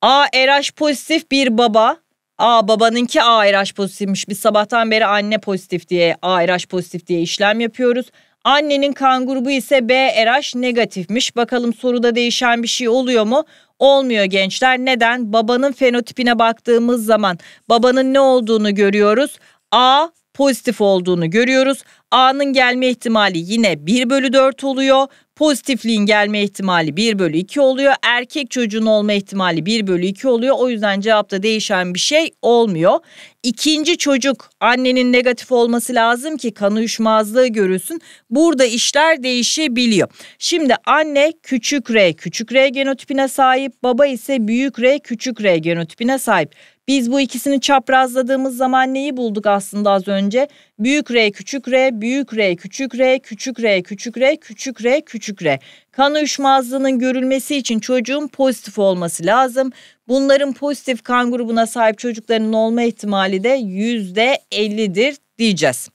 Speaker 1: A RH pozitif bir baba. A babanınki A RH pozitifmiş. Biz sabahtan beri anne pozitif diye A RH pozitif diye işlem yapıyoruz. Annenin kan grubu ise B RH negatifmiş. Bakalım soruda değişen bir şey oluyor mu? Olmuyor gençler. Neden? Babanın fenotipine baktığımız zaman babanın ne olduğunu görüyoruz. A pozitif olduğunu görüyoruz. A'nın gelme ihtimali yine 1 bölü 4 oluyor. Pozitifliğin gelme ihtimali 1 bölü 2 oluyor. Erkek çocuğun olma ihtimali 1 bölü 2 oluyor. O yüzden cevapta değişen bir şey olmuyor. İkinci çocuk annenin negatif olması lazım ki kan uyuşmazlığı görülsün. Burada işler değişebiliyor. Şimdi anne küçük R, küçük R genotipine sahip. Baba ise büyük R, küçük R genotipine sahip. Biz bu ikisini çaprazladığımız zaman neyi bulduk aslında az önce? Büyük R küçük R, büyük R küçük R, küçük R küçük R, küçük R küçük R. Kan uyuşmazlığının görülmesi için çocuğun pozitif olması lazım. Bunların pozitif kan grubuna sahip çocukların olma ihtimali de %50'dir diyeceğiz.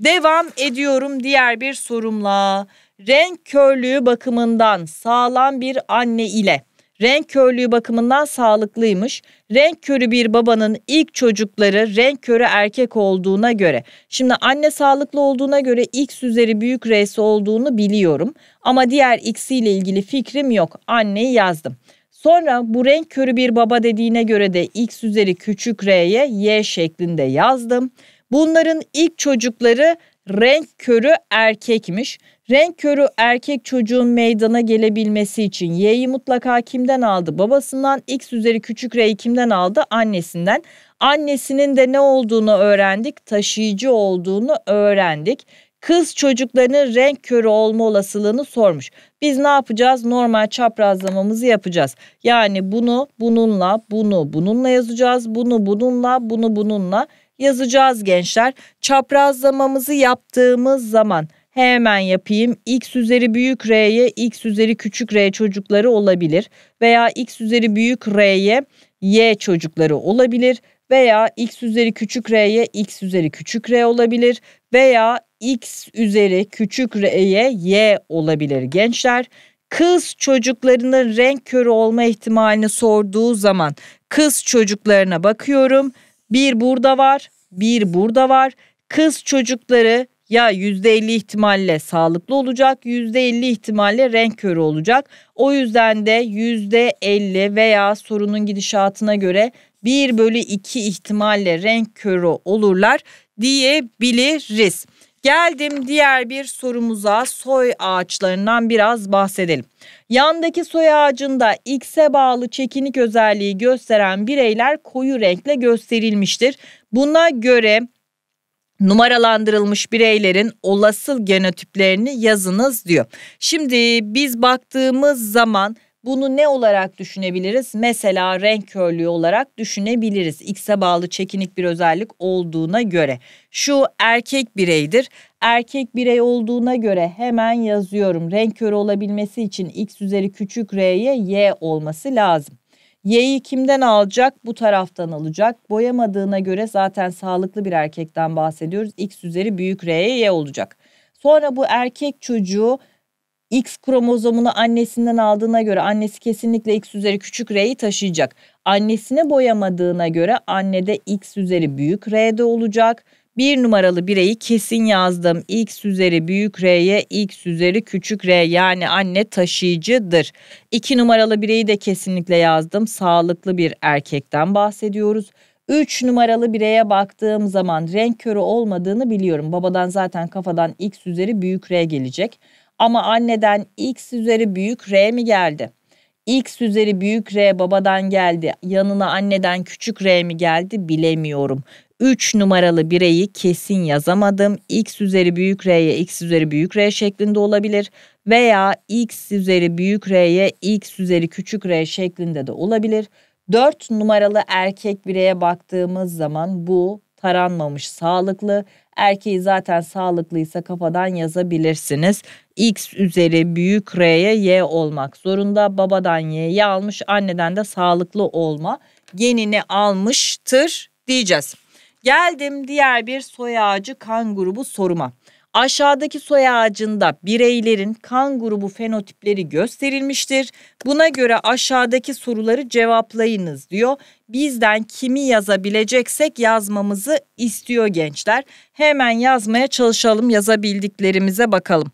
Speaker 1: Devam ediyorum diğer bir sorumla. Renk körlüğü bakımından sağlam bir anne ile renk körlüğü bakımından sağlıklıymış. Renk körü bir babanın ilk çocukları renk körü erkek olduğuna göre. Şimdi anne sağlıklı olduğuna göre X üzeri büyük R'si olduğunu biliyorum. Ama diğer X ile ilgili fikrim yok. Anneyi yazdım. Sonra bu renk körü bir baba dediğine göre de X üzeri küçük R'ye Y şeklinde yazdım. Bunların ilk çocukları renk körü erkekmiş. Renk körü erkek çocuğun meydana gelebilmesi için Y'yi mutlaka kimden aldı? Babasından, X üzeri küçük R'yi kimden aldı? Annesinden. Annesinin de ne olduğunu öğrendik, taşıyıcı olduğunu öğrendik. Kız çocuklarının renk körü olma olasılığını sormuş. Biz ne yapacağız? Normal çaprazlamamızı yapacağız. Yani bunu bununla, bunu bununla yazacağız, bunu bununla, bunu bununla yazacağız gençler. Çaprazlamamızı yaptığımız zaman hemen yapayım. X üzeri büyük R'ye X üzeri küçük R çocukları olabilir. Veya X üzeri büyük R'ye Y çocukları olabilir. Veya X üzeri küçük R'ye X üzeri küçük R olabilir. Veya X üzeri küçük R'ye Y olabilir gençler kız çocuklarının renk körü olma ihtimalini sorduğu zaman kız çocuklarına bakıyorum. Bir burada var, bir burada var. Kız çocukları ya %50 ihtimalle sağlıklı olacak %50 ihtimalle renk körü olacak. O yüzden de %50 veya sorunun gidişatına göre 1 bölü 2 ihtimalle renk körü olurlar diyebiliriz. Geldim diğer bir sorumuza soy ağaçlarından biraz bahsedelim. Yandaki soy ağacında X'e bağlı çekinik özelliği gösteren bireyler koyu renkle gösterilmiştir. Buna göre numaralandırılmış bireylerin olası genotiplerini yazınız diyor. Şimdi biz baktığımız zaman bunu ne olarak düşünebiliriz? Mesela renk körlüğü olarak düşünebiliriz. X'e bağlı çekinik bir özellik olduğuna göre. Şu erkek bireydir. Erkek birey olduğuna göre hemen yazıyorum. Renk körü olabilmesi için X üzeri küçük R'ye Y olması lazım. Y'yi kimden alacak? Bu taraftan alacak. Boyamadığına göre zaten sağlıklı bir erkekten bahsediyoruz. X üzeri büyük R'ye Y olacak. Sonra bu erkek çocuğu X kromozomunu annesinden aldığına göre annesi kesinlikle X üzeri küçük R'yi taşıyacak. Annesine boyamadığına göre annede X üzeri büyük R'de olacak. Bir numaralı bireyi kesin yazdım. X üzeri büyük R'ye X üzeri küçük R yani anne taşıyıcıdır. İki numaralı bireyi de kesinlikle yazdım. Sağlıklı bir erkekten bahsediyoruz. 3 numaralı bireye baktığım zaman renk körü olmadığını biliyorum. Babadan zaten kafadan x üzeri büyük R gelecek. Ama anneden x üzeri büyük R mi geldi? X üzeri büyük R babadan geldi. Yanına anneden küçük R mi geldi bilemiyorum. 3 numaralı bireyi kesin yazamadım. X üzeri büyük R'ye X üzeri büyük R şeklinde olabilir veya X üzeri büyük R'ye X üzeri küçük R şeklinde de olabilir. 4 numaralı erkek bireye baktığımız zaman bu taranmamış sağlıklı. Erkeği zaten sağlıklıysa kafadan yazabilirsiniz. X üzeri büyük R'ye Y olmak zorunda. Babadan Y'yi almış anneden de sağlıklı olma genini almıştır diyeceğiz. Geldim diğer bir soy ağacı kan grubu soruma. Aşağıdaki soy ağacında bireylerin kan grubu fenotipleri gösterilmiştir. Buna göre aşağıdaki soruları cevaplayınız diyor. Bizden kimi yazabileceksek yazmamızı istiyor gençler. Hemen yazmaya çalışalım yazabildiklerimize bakalım.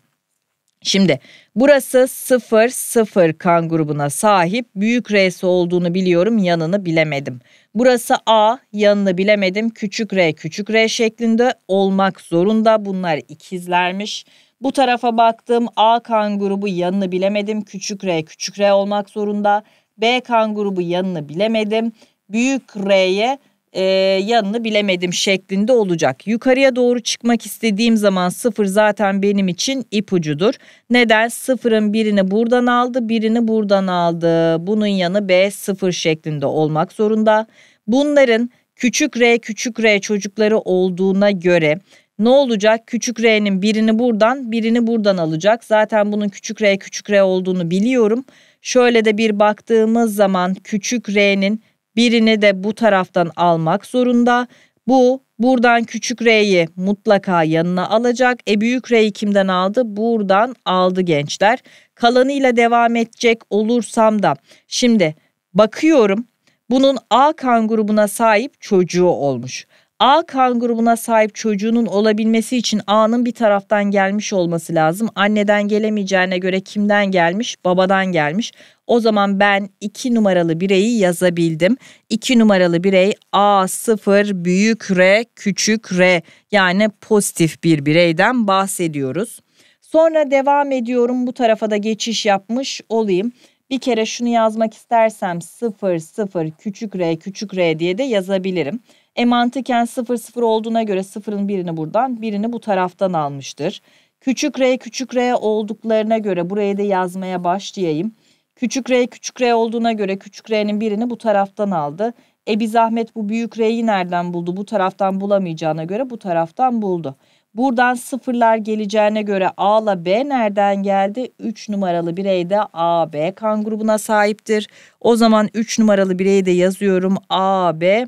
Speaker 1: Şimdi burası 0-0 kan grubuna sahip büyük R'si olduğunu biliyorum yanını bilemedim. Burası A yanını bilemedim küçük R küçük R şeklinde olmak zorunda bunlar ikizlermiş. Bu tarafa baktım A kan grubu yanını bilemedim küçük R küçük R olmak zorunda. B kan grubu yanını bilemedim büyük R'ye e, yanını bilemedim şeklinde olacak. Yukarıya doğru çıkmak istediğim zaman sıfır zaten benim için ipucudur. Neden? Sıfırın birini buradan aldı birini buradan aldı. Bunun yanı B sıfır şeklinde olmak zorunda. Bunların küçük R küçük R çocukları olduğuna göre ne olacak? Küçük R'nin birini buradan birini buradan alacak. Zaten bunun küçük R küçük R olduğunu biliyorum. Şöyle de bir baktığımız zaman küçük R'nin birini de bu taraftan almak zorunda. Bu buradan küçük R'yi mutlaka yanına alacak. E büyük R'yi kimden aldı? Buradan aldı gençler. Kalanıyla devam edecek olursam da şimdi bakıyorum bunun A kan grubuna sahip çocuğu olmuş. A kan grubuna sahip çocuğunun olabilmesi için A'nın bir taraftan gelmiş olması lazım. Anneden gelemeyeceğine göre kimden gelmiş? Babadan gelmiş. O zaman ben 2 numaralı bireyi yazabildim. 2 numaralı birey A0 büyük R küçük R yani pozitif bir bireyden bahsediyoruz. Sonra devam ediyorum bu tarafa da geçiş yapmış olayım. Bir kere şunu yazmak istersem 0 0 küçük r küçük r diye de yazabilirim. E mantıken 0 0 olduğuna göre 0'ın birini buradan birini bu taraftan almıştır. Küçük r küçük r olduklarına göre burayı da yazmaya başlayayım. Küçük r küçük r olduğuna göre küçük r'nin birini bu taraftan aldı. E bir zahmet bu büyük r'yi nereden buldu? Bu taraftan bulamayacağına göre bu taraftan buldu. Buradan sıfırlar geleceğine göre A ile B nereden geldi? 3 numaralı bireyde A, B kan grubuna sahiptir. O zaman 3 numaralı bireyi de yazıyorum A, B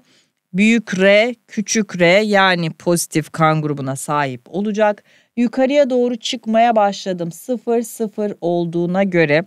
Speaker 1: büyük R, küçük R yani pozitif kan grubuna sahip olacak. Yukarıya doğru çıkmaya başladım. 0 0 olduğuna göre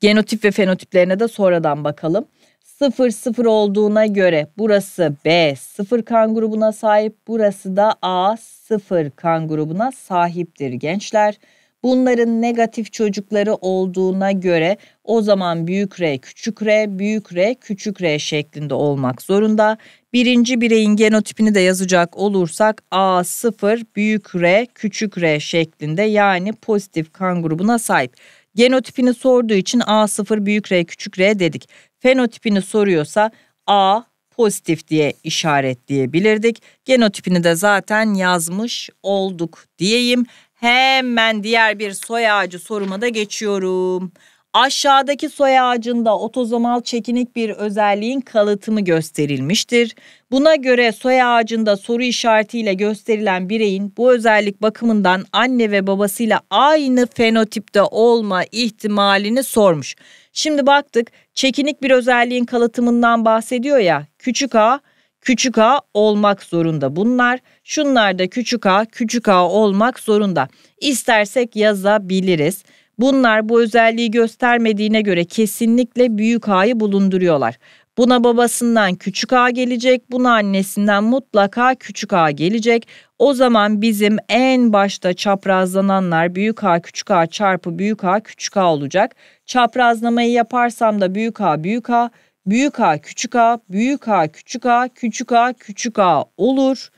Speaker 1: genotip ve fenotiplerine de sonradan bakalım. 0 0 olduğuna göre burası B 0 kan grubuna sahip, burası da A 0 kan grubuna sahiptir gençler. Bunların negatif çocukları olduğuna göre o zaman büyük R küçük R, büyük R küçük R şeklinde olmak zorunda. Birinci bireyin genotipini de yazacak olursak A0 büyük R küçük R şeklinde yani pozitif kan grubuna sahip. Genotipini sorduğu için A0 büyük R küçük R dedik. Fenotipini soruyorsa A pozitif diye işaretleyebilirdik. Genotipini de zaten yazmış olduk diyeyim. Hemen diğer bir soy ağacı soruma da geçiyorum. Aşağıdaki soy ağacında otozomal çekinik bir özelliğin kalıtımı gösterilmiştir. Buna göre soy ağacında soru işaretiyle gösterilen bireyin bu özellik bakımından anne ve babasıyla aynı fenotipte olma ihtimalini sormuş. Şimdi baktık çekinik bir özelliğin kalıtımından bahsediyor ya. Küçük A küçük a olmak zorunda. Bunlar şunlar da küçük a küçük a olmak zorunda. İstersek yazabiliriz. Bunlar bu özelliği göstermediğine göre kesinlikle büyük a'yı bulunduruyorlar. Buna babasından küçük a gelecek, buna annesinden mutlaka küçük a gelecek. O zaman bizim en başta çaprazlananlar büyük a küçük a çarpı büyük a küçük a olacak. Çaprazlamayı yaparsam da büyük a büyük a büyük A küçük A, büyük A küçük A, küçük A küçük A olur.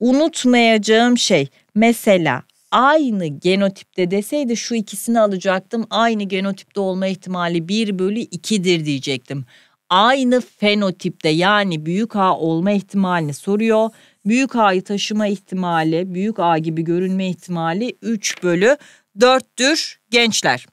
Speaker 1: Unutmayacağım şey mesela aynı genotipte deseydi şu ikisini alacaktım. Aynı genotipte olma ihtimali 1 bölü 2'dir diyecektim. Aynı fenotipte yani büyük A olma ihtimalini soruyor. Büyük A'yı taşıma ihtimali, büyük A gibi görünme ihtimali 3 bölü 4'tür gençler.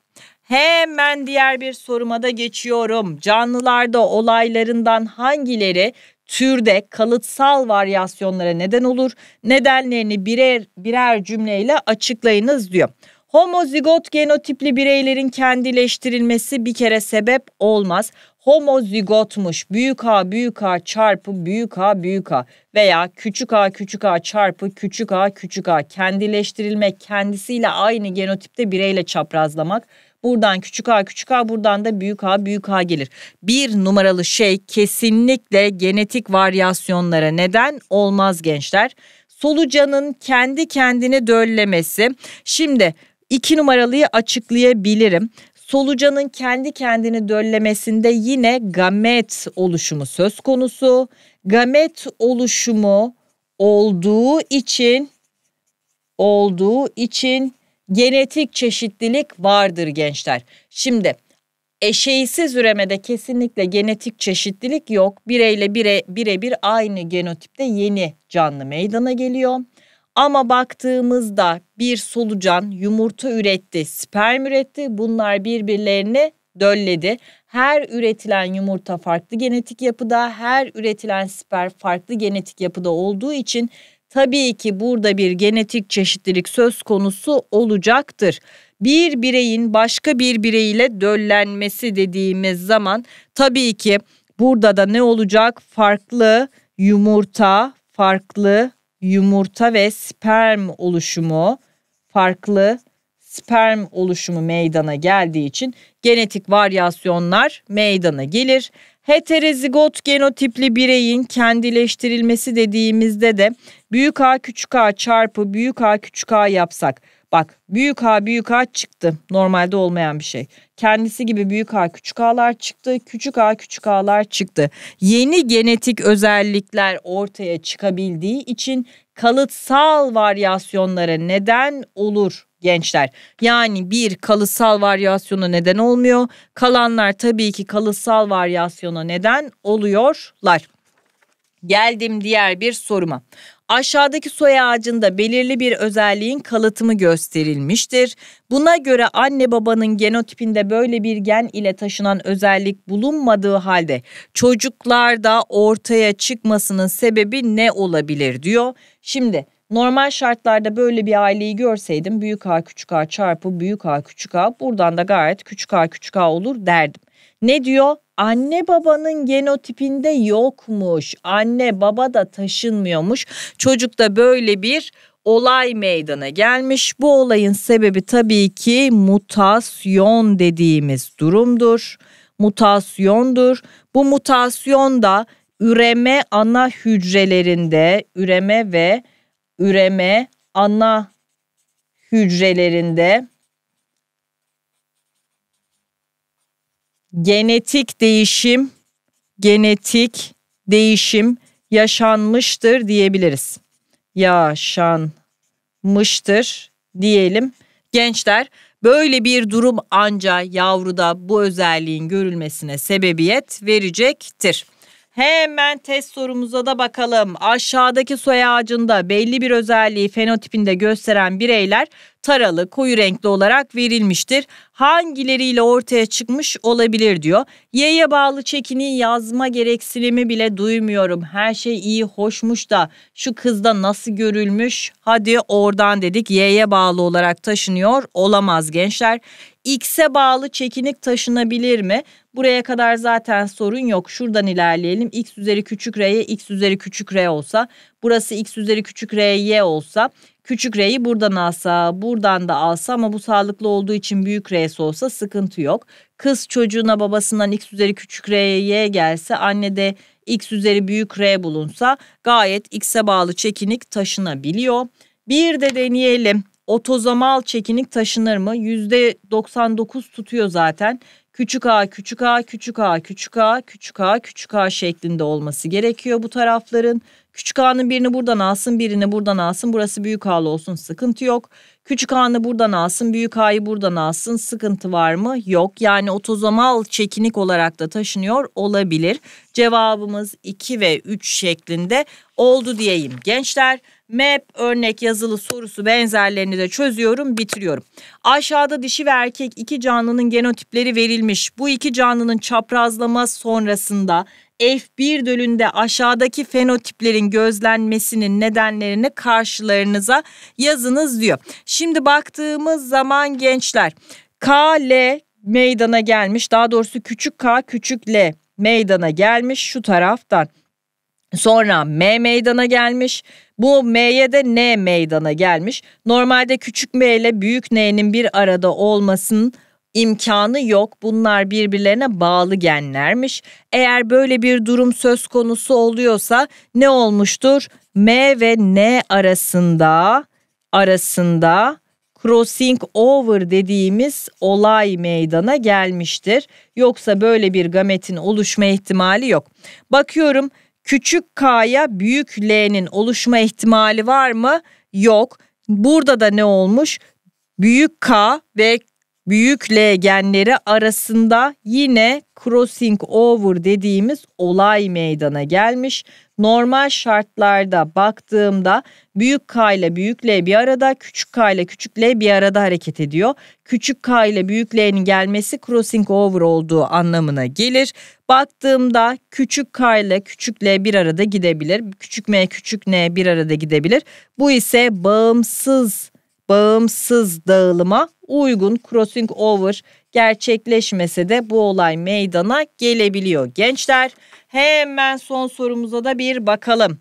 Speaker 1: Hemen diğer bir soruma da geçiyorum. Canlılarda olaylarından hangileri türde kalıtsal varyasyonlara neden olur? Nedenlerini birer birer cümleyle açıklayınız diyor. Homozigot genotipli bireylerin kendileştirilmesi bir kere sebep olmaz. Homozigotmuş büyük A büyük A çarpı büyük A büyük A veya küçük A küçük A çarpı küçük A küçük A kendileştirilmek kendisiyle aynı genotipte bireyle çaprazlamak Buradan küçük a küçük a buradan da büyük a büyük a gelir. Bir numaralı şey kesinlikle genetik varyasyonlara neden olmaz gençler. Solucanın kendi kendini döllemesi. Şimdi iki numaralıyı açıklayabilirim. Solucanın kendi kendini döllemesinde yine gamet oluşumu söz konusu. Gamet oluşumu olduğu için olduğu için genetik çeşitlilik vardır gençler. Şimdi eşeğsiz üremede kesinlikle genetik çeşitlilik yok. Bireyle bire birebir aynı genotipte yeni canlı meydana geliyor. Ama baktığımızda bir solucan yumurta üretti, sperm üretti. Bunlar birbirlerini dölledi. Her üretilen yumurta farklı genetik yapıda, her üretilen sperm farklı genetik yapıda olduğu için tabii ki burada bir genetik çeşitlilik söz konusu olacaktır. Bir bireyin başka bir bireyle döllenmesi dediğimiz zaman tabii ki burada da ne olacak? Farklı yumurta, farklı yumurta ve sperm oluşumu, farklı sperm oluşumu meydana geldiği için genetik varyasyonlar meydana gelir. Heterozigot genotipli bireyin kendileştirilmesi dediğimizde de büyük A küçük A çarpı büyük A küçük A yapsak. Bak büyük A büyük A çıktı. Normalde olmayan bir şey. Kendisi gibi büyük A küçük A'lar çıktı. Küçük A küçük A'lar çıktı. Yeni genetik özellikler ortaya çıkabildiği için kalıtsal varyasyonlara neden olur gençler. Yani bir kalıtsal varyasyona neden olmuyor. Kalanlar tabii ki kalıtsal varyasyona neden oluyorlar. Geldim diğer bir soruma. Aşağıdaki soy ağacında belirli bir özelliğin kalıtımı gösterilmiştir. Buna göre anne babanın genotipinde böyle bir gen ile taşınan özellik bulunmadığı halde çocuklarda ortaya çıkmasının sebebi ne olabilir diyor. Şimdi Normal şartlarda böyle bir aileyi görseydim büyük A küçük A çarpı büyük A küçük A buradan da gayet küçük A küçük A olur derdim. Ne diyor? Anne babanın genotipinde yokmuş. Anne baba da taşınmıyormuş. Çocukta böyle bir olay meydana gelmiş. Bu olayın sebebi tabii ki mutasyon dediğimiz durumdur. Mutasyondur. Bu mutasyon da üreme ana hücrelerinde üreme ve üreme ana hücrelerinde genetik değişim genetik değişim yaşanmıştır diyebiliriz. Yaşanmıştır diyelim. Gençler böyle bir durum anca yavruda bu özelliğin görülmesine sebebiyet verecektir. Hemen test sorumuza da bakalım. Aşağıdaki soy ağacında belli bir özelliği fenotipinde gösteren bireyler taralı, koyu renkli olarak verilmiştir. Hangileriyle ortaya çıkmış olabilir diyor. Y'ye bağlı çekini yazma gereksinimi bile duymuyorum. Her şey iyi, hoşmuş da şu kızda nasıl görülmüş? Hadi oradan dedik Y'ye bağlı olarak taşınıyor. Olamaz gençler. X'e bağlı çekinik taşınabilir mi? Buraya kadar zaten sorun yok. Şuradan ilerleyelim. X üzeri küçük R'ye X üzeri küçük R olsa. Burası X üzeri küçük R'ye olsa. Küçük R'yi buradan alsa, buradan da alsa ama bu sağlıklı olduğu için büyük R'si olsa sıkıntı yok. Kız çocuğuna babasından X üzeri küçük R'ye Y gelse, anne de X üzeri büyük R bulunsa gayet X'e bağlı çekinik taşınabiliyor. Bir de deneyelim otozomal çekinik taşınır mı? Yüzde %99 tutuyor zaten. Küçük a, küçük a, küçük a, küçük a, küçük a, küçük a şeklinde olması gerekiyor bu tarafların. Küçük a'nın birini buradan alsın, birini buradan alsın. Burası büyük a'lı olsun, sıkıntı yok. Küçük a'nı buradan alsın, büyük a'yı buradan alsın. Sıkıntı var mı? Yok. Yani otozomal çekinik olarak da taşınıyor olabilir. Cevabımız 2 ve 3 şeklinde oldu diyeyim. Gençler map örnek yazılı sorusu benzerlerini de çözüyorum bitiriyorum. Aşağıda dişi ve erkek iki canlının genotipleri verilmiş. Bu iki canlının çaprazlama sonrasında F1 dölünde aşağıdaki fenotiplerin gözlenmesinin nedenlerini karşılarınıza yazınız diyor. Şimdi baktığımız zaman gençler K, L meydana gelmiş daha doğrusu küçük K küçük L meydana gelmiş şu taraftan. Sonra M meydana gelmiş. Bu M'ye de N meydana gelmiş. Normalde küçük M ile büyük N'nin bir arada olmasının imkanı yok. Bunlar birbirlerine bağlı genlermiş. Eğer böyle bir durum söz konusu oluyorsa ne olmuştur? M ve N arasında arasında crossing over dediğimiz olay meydana gelmiştir. Yoksa böyle bir gametin oluşma ihtimali yok. Bakıyorum Küçük K'ya büyük L'nin oluşma ihtimali var mı? Yok. Burada da ne olmuş? Büyük K ve büyük L genleri arasında yine crossing over dediğimiz olay meydana gelmiş. Normal şartlarda baktığımda büyük K ile büyük L bir arada, küçük K ile küçük L bir arada hareket ediyor. Küçük K ile büyük L'nin gelmesi crossing over olduğu anlamına gelir. Baktığımda küçük K ile küçük L bir arada gidebilir. Küçük M küçük N bir arada gidebilir. Bu ise bağımsız bağımsız dağılıma uygun crossing over gerçekleşmese de bu olay meydana gelebiliyor. Gençler hemen son sorumuza da bir bakalım.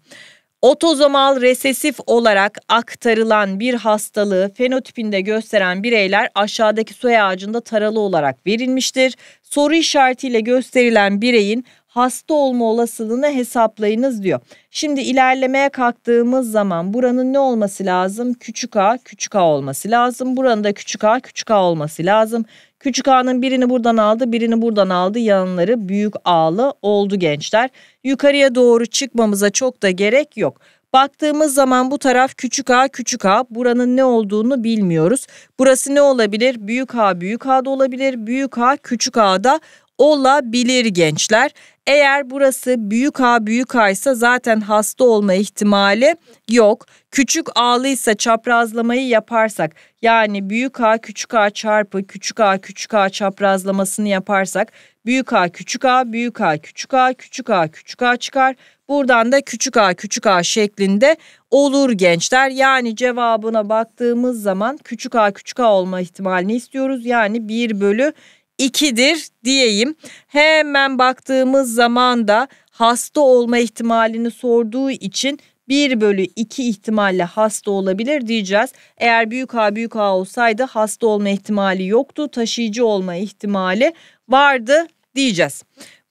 Speaker 1: Otozomal resesif olarak aktarılan bir hastalığı fenotipinde gösteren bireyler aşağıdaki soy ağacında taralı olarak verilmiştir. Soru işaretiyle gösterilen bireyin hasta olma olasılığını hesaplayınız diyor. Şimdi ilerlemeye kalktığımız zaman buranın ne olması lazım? Küçük a küçük a olması lazım. Buranın da küçük a küçük a olması lazım. Küçük A'nın birini buradan aldı birini buradan aldı yanları büyük A'lı oldu gençler. Yukarıya doğru çıkmamıza çok da gerek yok. Baktığımız zaman bu taraf küçük a küçük a buranın ne olduğunu bilmiyoruz. Burası ne olabilir? Büyük a büyük a da olabilir. Büyük a küçük a da olabilir gençler. Eğer burası büyük A büyük A ise zaten hasta olma ihtimali yok. Küçük A'lıysa çaprazlamayı yaparsak yani büyük A küçük A çarpı küçük A küçük A çaprazlamasını yaparsak büyük A küçük A büyük A küçük A küçük A küçük A çıkar. Buradan da küçük A küçük A şeklinde olur gençler. Yani cevabına baktığımız zaman küçük A küçük A olma ihtimalini istiyoruz. Yani 1 bölü 2'dir diyeyim. Hemen baktığımız zaman da hasta olma ihtimalini sorduğu için 1 bölü 2 ihtimalle hasta olabilir diyeceğiz. Eğer büyük A büyük A olsaydı hasta olma ihtimali yoktu. Taşıyıcı olma ihtimali vardı diyeceğiz.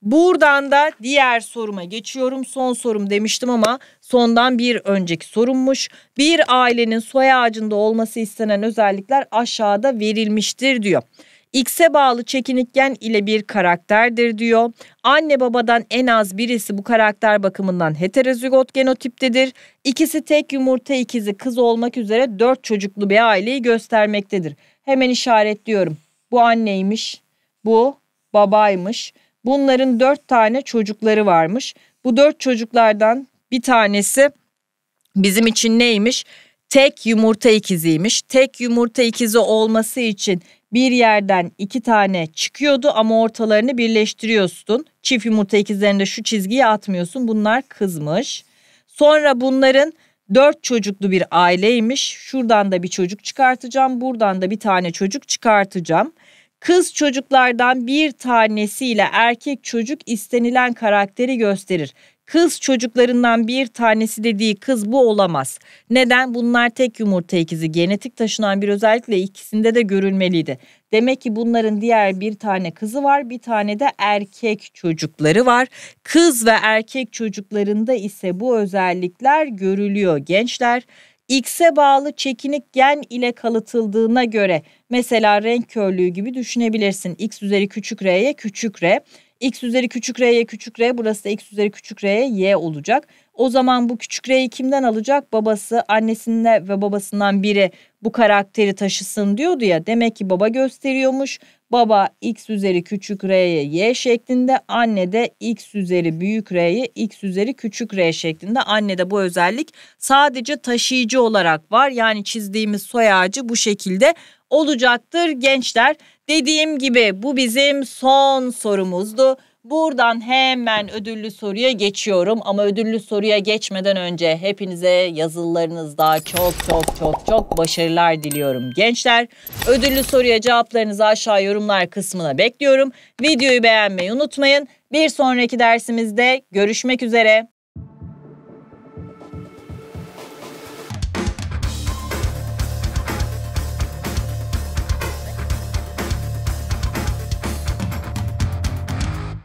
Speaker 1: Buradan da diğer soruma geçiyorum. Son sorum demiştim ama sondan bir önceki sorummuş. Bir ailenin soy ağacında olması istenen özellikler aşağıda verilmiştir diyor. X'e bağlı çekinitgen ile bir karakterdir diyor. Anne babadan en az birisi bu karakter bakımından heterozigot genotiptedir. İkisi tek yumurta ikizi kız olmak üzere dört çocuklu bir aileyi göstermektedir. Hemen işaretliyorum. Bu anneymiş, bu babaymış. Bunların dört tane çocukları varmış. Bu dört çocuklardan bir tanesi bizim için neymiş? Tek yumurta ikiziymiş. Tek yumurta ikizi olması için bir yerden iki tane çıkıyordu ama ortalarını birleştiriyorsun. Çift yumurta ikizlerinde şu çizgiyi atmıyorsun. Bunlar kızmış. Sonra bunların dört çocuklu bir aileymiş. Şuradan da bir çocuk çıkartacağım. Buradan da bir tane çocuk çıkartacağım. Kız çocuklardan bir tanesiyle erkek çocuk istenilen karakteri gösterir kız çocuklarından bir tanesi dediği kız bu olamaz. Neden? Bunlar tek yumurta ikizi genetik taşınan bir özellikle ikisinde de görülmeliydi. Demek ki bunların diğer bir tane kızı var bir tane de erkek çocukları var. Kız ve erkek çocuklarında ise bu özellikler görülüyor gençler. X'e bağlı çekinik gen ile kalıtıldığına göre mesela renk körlüğü gibi düşünebilirsin. X üzeri küçük R'ye küçük R x üzeri küçük r'ye küçük r burası da x üzeri küçük r'ye y olacak. O zaman bu küçük r'yi kimden alacak? Babası annesinde ve babasından biri bu karakteri taşısın diyordu ya. Demek ki baba gösteriyormuş. Baba x üzeri küçük r'ye y şeklinde anne de x üzeri büyük r'ye x üzeri küçük r şeklinde. Anne de bu özellik sadece taşıyıcı olarak var. Yani çizdiğimiz soy ağacı bu şekilde olacaktır gençler. Dediğim gibi bu bizim son sorumuzdu. Buradan hemen ödüllü soruya geçiyorum ama ödüllü soruya geçmeden önce hepinize yazılarınızda çok çok çok çok başarılar diliyorum. Gençler ödüllü soruya cevaplarınızı aşağı yorumlar kısmına bekliyorum. Videoyu beğenmeyi unutmayın. Bir sonraki dersimizde görüşmek üzere.